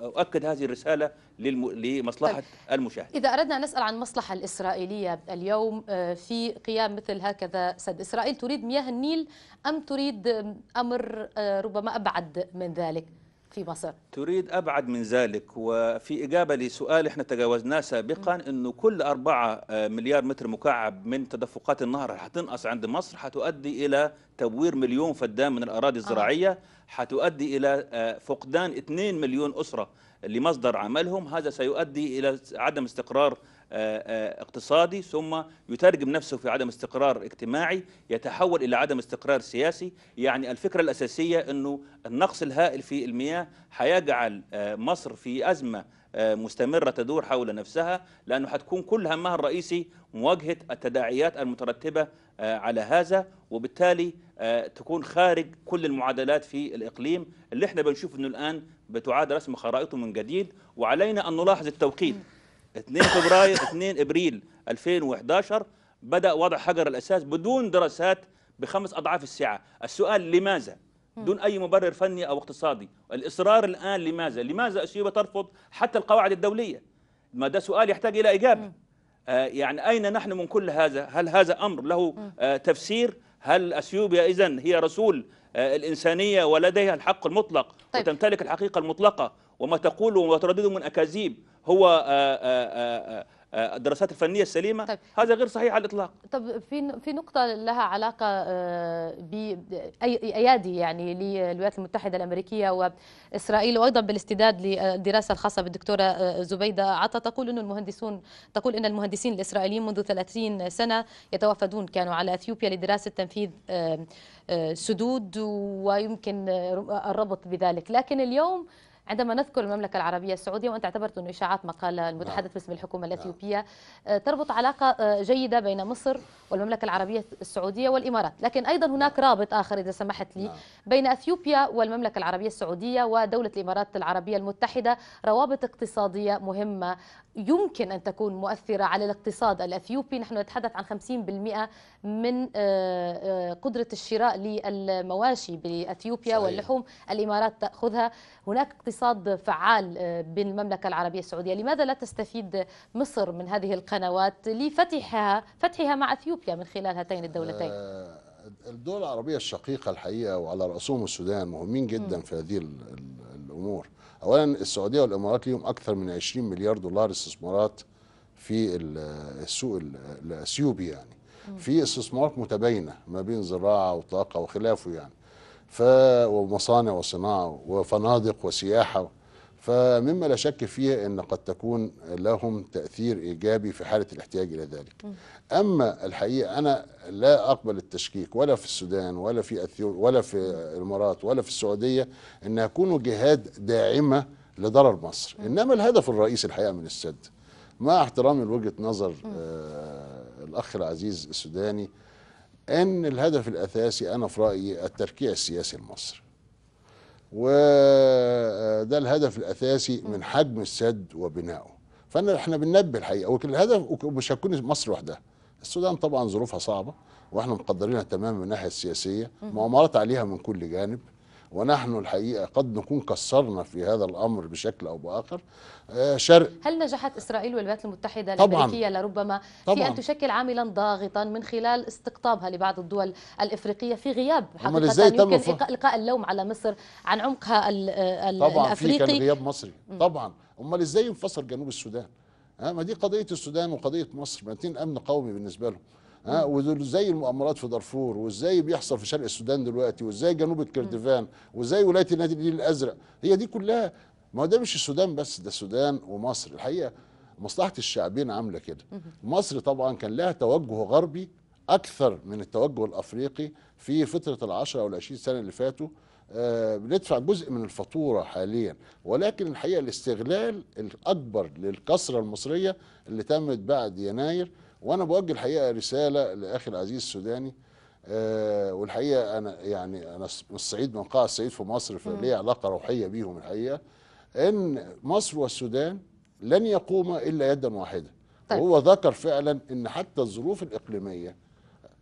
اؤكد هذه الرساله لمصلحه طيب. المشاهد اذا اردنا ان نسال عن المصلحه الاسرائيليه اليوم في قيام مثل هكذا سد اسرائيل تريد مياه النيل ام تريد امر ربما ابعد أبعد من ذلك في مصر تريد أبعد من ذلك وفي إجابة لسؤال احنا تجاوزناه سابقا أنه كل 4 مليار متر مكعب من تدفقات النهر هتنقص عند مصر هتؤدي إلى تبوير مليون فدان من الأراضي آه. الزراعية هتؤدي إلى آه، فقدان 2 مليون أسرة لمصدر عملهم هذا سيؤدي إلى عدم استقرار آه، آه، اقتصادي ثم يترجم نفسه في عدم استقرار اجتماعي يتحول إلى عدم استقرار سياسي يعني الفكرة الأساسية أنه النقص الهائل في المياه هيجعل آه، مصر في أزمة مستمرة تدور حول نفسها لأنه هتكون كل همها الرئيسي مواجهة التداعيات المترتبة على هذا وبالتالي تكون خارج كل المعادلات في الإقليم اللي احنا بنشوف أنه الآن بتعاد رسم خرائطه من جديد وعلينا أن نلاحظ التوقيت 2 فبراير 2 ابريل 2011 بدا وضع حجر الاساس بدون دراسات بخمس اضعاف السعه السؤال لماذا دون اي مبرر فني او اقتصادي الاصرار الان لماذا لماذا اثيوبيا ترفض حتى القواعد الدوليه ما ده سؤال يحتاج الى اجابه آه يعني اين نحن من كل هذا هل هذا امر له آه تفسير هل اثيوبيا اذا هي رسول آه الانسانيه ولديها الحق المطلق طيب. وتمتلك الحقيقه المطلقه وما تقول وما تردده من اكاذيب هو آه، آه، آه، الدراسات الفنيه السليمه طيب. هذا غير صحيح على الاطلاق طب في في نقطه لها علاقه بايادي يعني للولايات المتحده الامريكيه واسرائيل وايضا بالاستداد للدراسه الخاصه بالدكتوره زبيده عطا تقول انه المهندسون تقول ان المهندسين الاسرائيليين منذ 30 سنه يتوافدون كانوا على اثيوبيا لدراسه تنفيذ سدود ويمكن الربط بذلك لكن اليوم عندما نذكر المملكة العربية السعودية وأنت اعتبرت انه إشاعات مقال المتحدث نعم. باسم الحكومة الأثيوبية نعم. آه، تربط علاقة آه، جيدة بين مصر والمملكة العربية السعودية والإمارات لكن أيضا هناك نعم. رابط آخر إذا سمحت لي بين أثيوبيا والمملكة العربية السعودية ودولة الإمارات العربية المتحدة روابط اقتصادية مهمة يمكن أن تكون مؤثرة على الاقتصاد الأثيوبي نحن نتحدث عن 50% من آه، قدرة الشراء للمواشي بأثيوبيا واللحوم الإمارات تأخذها هناك اقتصاد فعال آه، بالمملكة العربية السعودية لماذا لا تستفيد مصر من هذه القنوات لفتحها فتحها مع أثيوبيا من خلال هاتين الدولتين آه، الدول العربية الشقيقة الحقيقة وعلى رأسهم السودان مهمين جدا م. في هذه الأمور أولا السعودية والإمارات لهم أكثر من 20 مليار دولار استثمارات في السوق الأثيوبي يعني في استثمارات متباينة ما بين زراعة وطاقة وخلافه يعني ف ومصانع وصناعه وفنادق وسياحه فمما لا شك فيه ان قد تكون لهم تاثير ايجابي في حاله الاحتياج الى ذلك. اما الحقيقه انا لا اقبل التشكيك ولا في السودان ولا في اثيوبيا ولا في الامارات ولا في السعوديه انها تكون جهاد داعمه لضرر مصر، انما الهدف الرئيسي الحقيقه من السد مع احترامي لوجهه نظر آه، الاخ العزيز السوداني ان الهدف الاساسي انا في رايي التركيع السياسي المصري وده آه، الهدف الاساسي من حجم السد وبنائه فانا احنا بننبه الحقيقه الهدف مش هتكون مصر لوحدها السودان طبعا ظروفها صعبه واحنا مقدرينها تماما من الناحيه السياسيه مؤامرات عليها من كل جانب ونحن الحقيقه قد نكون كسرنا في هذا الامر بشكل او باخر آه، شرق هل نجحت اسرائيل والولايات المتحده الامريكيه لربما طبعاً في ان تشكل عاملا ضاغطا من خلال استقطابها لبعض الدول الافريقيه في غياب حقيقه يمكن ف... القاء اللوم على مصر عن عمقها طبعاً الافريقي طبعا في كان غياب مصري طبعا امال ازاي انفصل جنوب السودان ما دي قضيه السودان وقضيه مصر ما اتنين امن قومي بالنسبه لهم ها وازاي المؤامرات في دارفور وازاي بيحصل في شرق السودان دلوقتي وازاي جنوب الكردفان وازاي ولايه النادي الازرق هي دي كلها ما هو ده مش السودان بس ده السودان ومصر الحقيقه مصلحه الشعبين عامله كده مصر طبعا كان لها توجه غربي اكثر من التوجه الافريقي في فتره ال10 او العشرين سنه اللي فاتوا آه بندفع جزء من الفاتوره حاليا ولكن الحقيقه الاستغلال الاكبر للكسره المصريه اللي تمت بعد يناير وانا بوجه الحقيقه رساله لاخي العزيز السوداني أه والحقيقه انا يعني انا من الصعيد من قاع الصعيد في مصر فلي علاقه روحيه بيهم الحقيقه ان مصر والسودان لن يقوما الا يدا واحده طيب. وهو ذكر فعلا ان حتى الظروف الاقليميه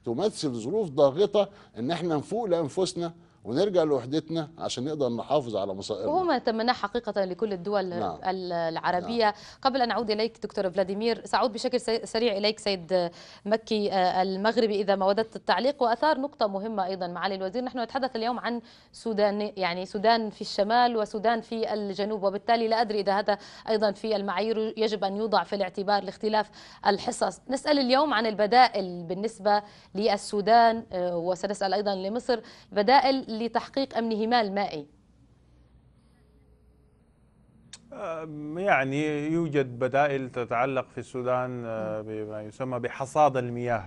تمثل ظروف ضاغطه ان احنا نفوق لانفسنا ونرجع لوحدتنا عشان نقدر نحافظ على مصائرنا وهو ما تمناه حقيقة لكل الدول نعم. العربية نعم. قبل أن أعود إليك دكتور فلاديمير سأعود بشكل سريع إليك سيد مكي آه، المغربي إذا ما وددت التعليق وأثار نقطة مهمة أيضا معالي الوزير نحن نتحدث اليوم عن سودان يعني سودان في الشمال وسودان في الجنوب وبالتالي لا أدري إذا هذا أيضا في المعايير يجب أن يوضع في الاعتبار لاختلاف الحصص نسأل اليوم عن البدائل بالنسبة للسودان آه، وسنسأل أيضا لمصر بدائل لتحقيق أمنهما المائي؟ يعني يوجد بدائل تتعلق في السودان أه، بما يسمى بحصاد المياه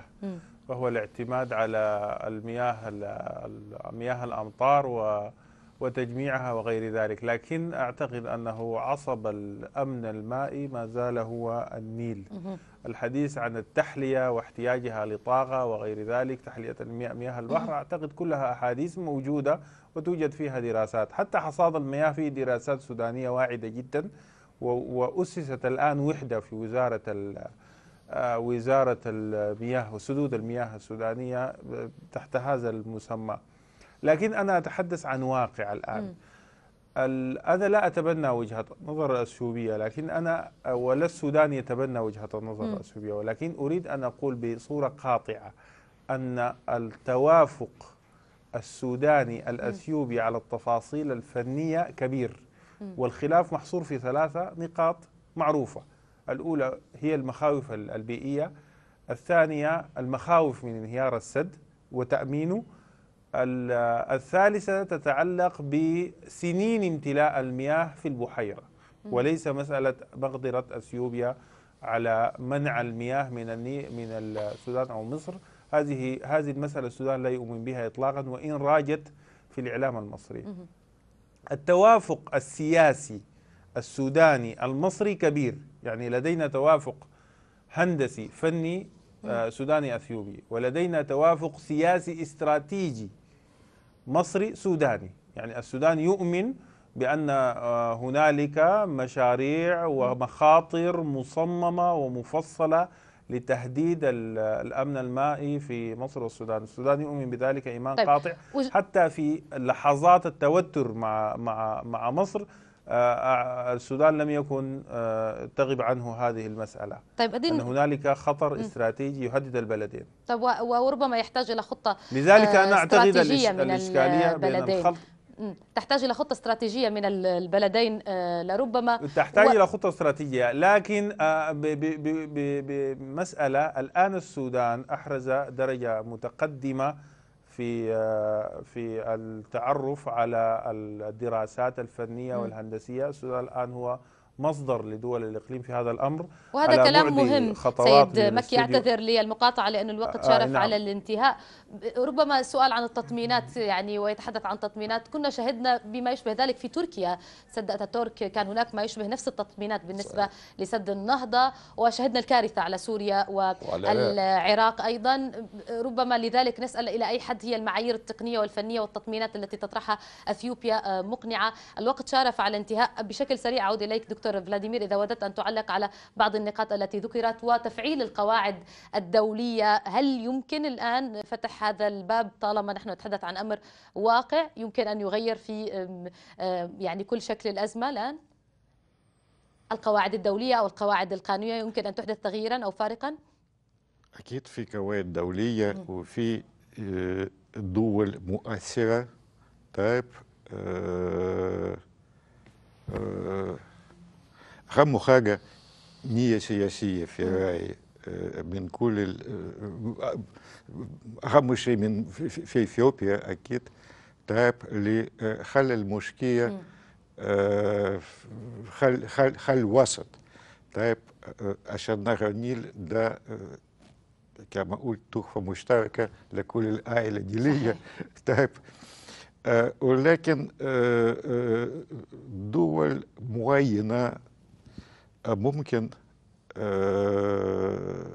وهو الاعتماد على المياه مياه الأمطار و وتجميعها وغير ذلك لكن أعتقد أنه عصب الأمن المائي ما زال هو النيل الحديث عن التحلية واحتياجها لطاقة وغير ذلك تحلية مياه البحر أعتقد كلها أحاديث موجودة وتوجد فيها دراسات حتى حصاد المياه فيه دراسات سودانية واعدة جدا وأسست الآن وحدة في وزارة آه، وزارة المياه وسدود المياه السودانية آه، تحت هذا المسمى لكن أنا أتحدث عن واقع الآن أنا لا أتبنى وجهة نظر الأثيوبية لكن أنا ولا السودان يتبنى وجهة النظر الأثيوبية ولكن أريد أن أقول بصورة قاطعة أن التوافق السوداني الأثيوبي على التفاصيل الفنية كبير والخلاف محصور في ثلاثة نقاط معروفة الأولى هي المخاوف البيئية الثانية المخاوف من انهيار السد وتأمينه الثالثة تتعلق بسنين امتلاء المياه في البحيرة وليس مسألة مقدرة أثيوبيا على منع المياه من من السودان أو مصر هذه هذه المسألة السودان لا يؤمن بها إطلاقا وإن راجت في الإعلام المصري التوافق السياسي السوداني المصري كبير يعني لدينا توافق هندسي فني آه، سوداني أثيوبي ولدينا توافق سياسي استراتيجي مصري سوداني يعني السودان يؤمن بأن آه، هنالك مشاريع ومخاطر مصممة ومفصلة لتهديد الأمن المائي في مصر والسودان السودان يؤمن بذلك إيمان طيب. قاطع حتى في لحظات التوتر مع, مع, مع مصر السودان لم يكن آه، تغب عنه هذه المسألة طيب أن هنالك خطر استراتيجي يهدد البلدين طيب وربما يحتاج إلى خطة لذلك أنا آه، أعتقد الإشكالية بين الخلط تحتاج الى خطه استراتيجيه من البلدين آه، لربما تحتاج و... الى خطه استراتيجيه لكن بمساله الان السودان احرز درجه متقدمه في آه، في التعرف على الدراسات الفنيه والهندسيه السؤال الان هو مصدر لدول الإقليم في هذا الأمر وهذا كلام مهم سيد مكي أعتذر لي المقاطعة لأن الوقت آه، آه، شارف نعم. على الانتهاء ربما سؤال عن التطمينات يعني ويتحدث عن تطمينات كنا شهدنا بما يشبه ذلك في تركيا سد أتاتورك كان هناك ما يشبه نفس التطمينات بالنسبة صحيح. لسد النهضة وشهدنا الكارثة على سوريا والعراق أيضا ربما لذلك نسأل إلى أي حد هي المعايير التقنية والفنية والتطمينات التي تطرحها أثيوبيا آه، مقنعة الوقت شارف على الانتهاء بشكل سريع أعود إليك دكتور دكتور فلاديمير إذا وددت أن تعلق على بعض النقاط التي ذكرت وتفعيل القواعد الدولية هل يمكن الآن فتح هذا الباب طالما نحن نتحدث عن أمر واقع يمكن أن يغير في يعني كل شكل الأزمة الآن القواعد الدولية أو القواعد القانونية يمكن أن تحدث تغييرا أو فارقا أكيد في قواعد دولية وفي آه، دول مؤثرة طيب أه أه خموا حاجة نية سياسية في رأيي آه، من كل ال... آه، أهم شيء من في إثيوبيا أكيد تعب لحل آه، المشكلة حل حل حل وسط تعب عشان نغنيل النيل ده كما قلت تحفة مشتركة لكل العائلة النيلية تعب ولكن دول معينة ممكن آه،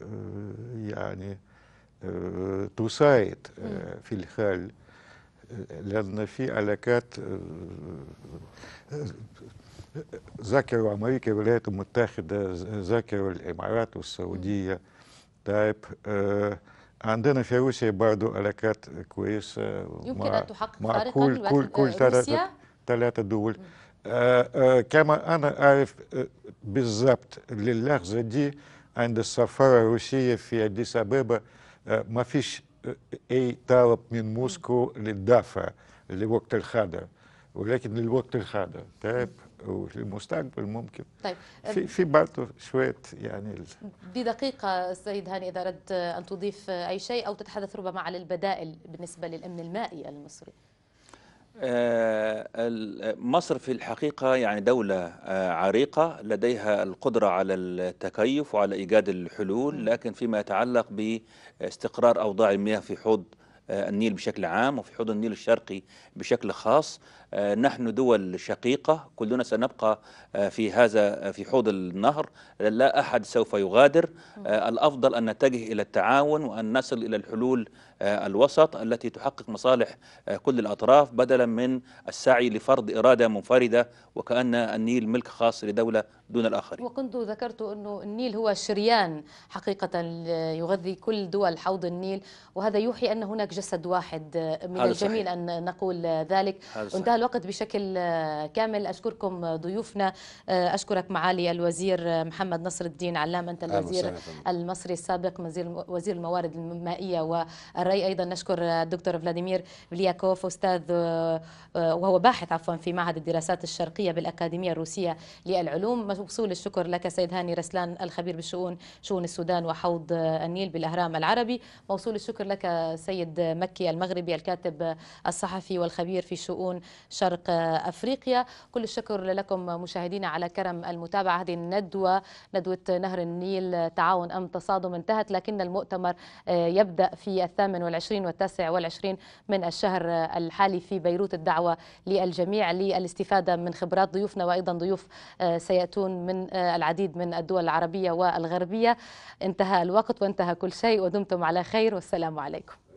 يعني آه، تساعد آه، في الحل لأن في علاقات ذكروا أمريكا الولايات المتحدة ذكروا الإمارات والسعودية طيب عندنا في روسيا برضو علاقات كويسة يمكن أن تحقق مع كل كل كل ثلاثة دول آه، آه، كما أنا أعرف آه، بالضبط للحظة دي عند السفارة الروسية في أديس أبابا ما فيش أي طلب من موسكو للدافع لوقت الحاضر ولكن للوقت الحاضر طيب، وفي المستقبل ممكن طيب في في برضه شويه يعني ال... بدقيقه السيد هاني اذا اردت ان تضيف اي شيء او تتحدث ربما على البدائل بالنسبه للامن المائي المصري آه، مصر في الحقيقة يعني دولة آه، عريقة لديها القدرة على التكيف وعلى إيجاد الحلول لكن فيما يتعلق باستقرار أوضاع المياه في حوض آه، النيل بشكل عام وفي حوض النيل الشرقي بشكل خاص آه، نحن دول شقيقة كلنا سنبقى آه، في هذا آه، في حوض النهر لا أحد سوف يغادر الأفضل أن نتجه إلى التعاون وأن نصل إلى الحلول الوسط التي تحقق مصالح كل الأطراف بدلا من السعي لفرض إرادة منفردة وكأن النيل ملك خاص لدولة دون الآخرين وكنت ذكرت أنه النيل هو شريان حقيقة يغذي كل دول حوض النيل وهذا يوحي أن هناك جسد واحد من الجميل صحيح. أن نقول ذلك انتهى الوقت بشكل آه، كامل أشكركم ضيوفنا آه، أشكرك معالي الوزير آه، محمد نصر الدين علام أنت الوزير المصري السابق وزير الموارد المائية والري أيضا نشكر الدكتور فلاديمير فلياكوف أستاذ وهو باحث عفوا في معهد الدراسات الشرقية بالأكاديمية الروسية للعلوم موصول الشكر لك سيد هاني رسلان الخبير بالشؤون شؤون السودان وحوض النيل بالأهرام العربي موصول الشكر لك سيد مكي المغربي الكاتب الصحفي والخبير في شؤون شرق أفريقيا كل الشكر لكم مشاهدينا على كرم المتابعة هذه الندوة ندوة نهر النيل تعاون أم تصادم انتهت لكن المؤتمر آه، يبدأ في الثامن والعشرين والتاسع والعشرين من الشهر الحالي في بيروت الدعوة للجميع للاستفادة من خبرات ضيوفنا وأيضا ضيوف آه، سيأتون من آه، العديد من الدول العربية والغربية انتهى الوقت وانتهى كل شيء ودمتم على خير والسلام عليكم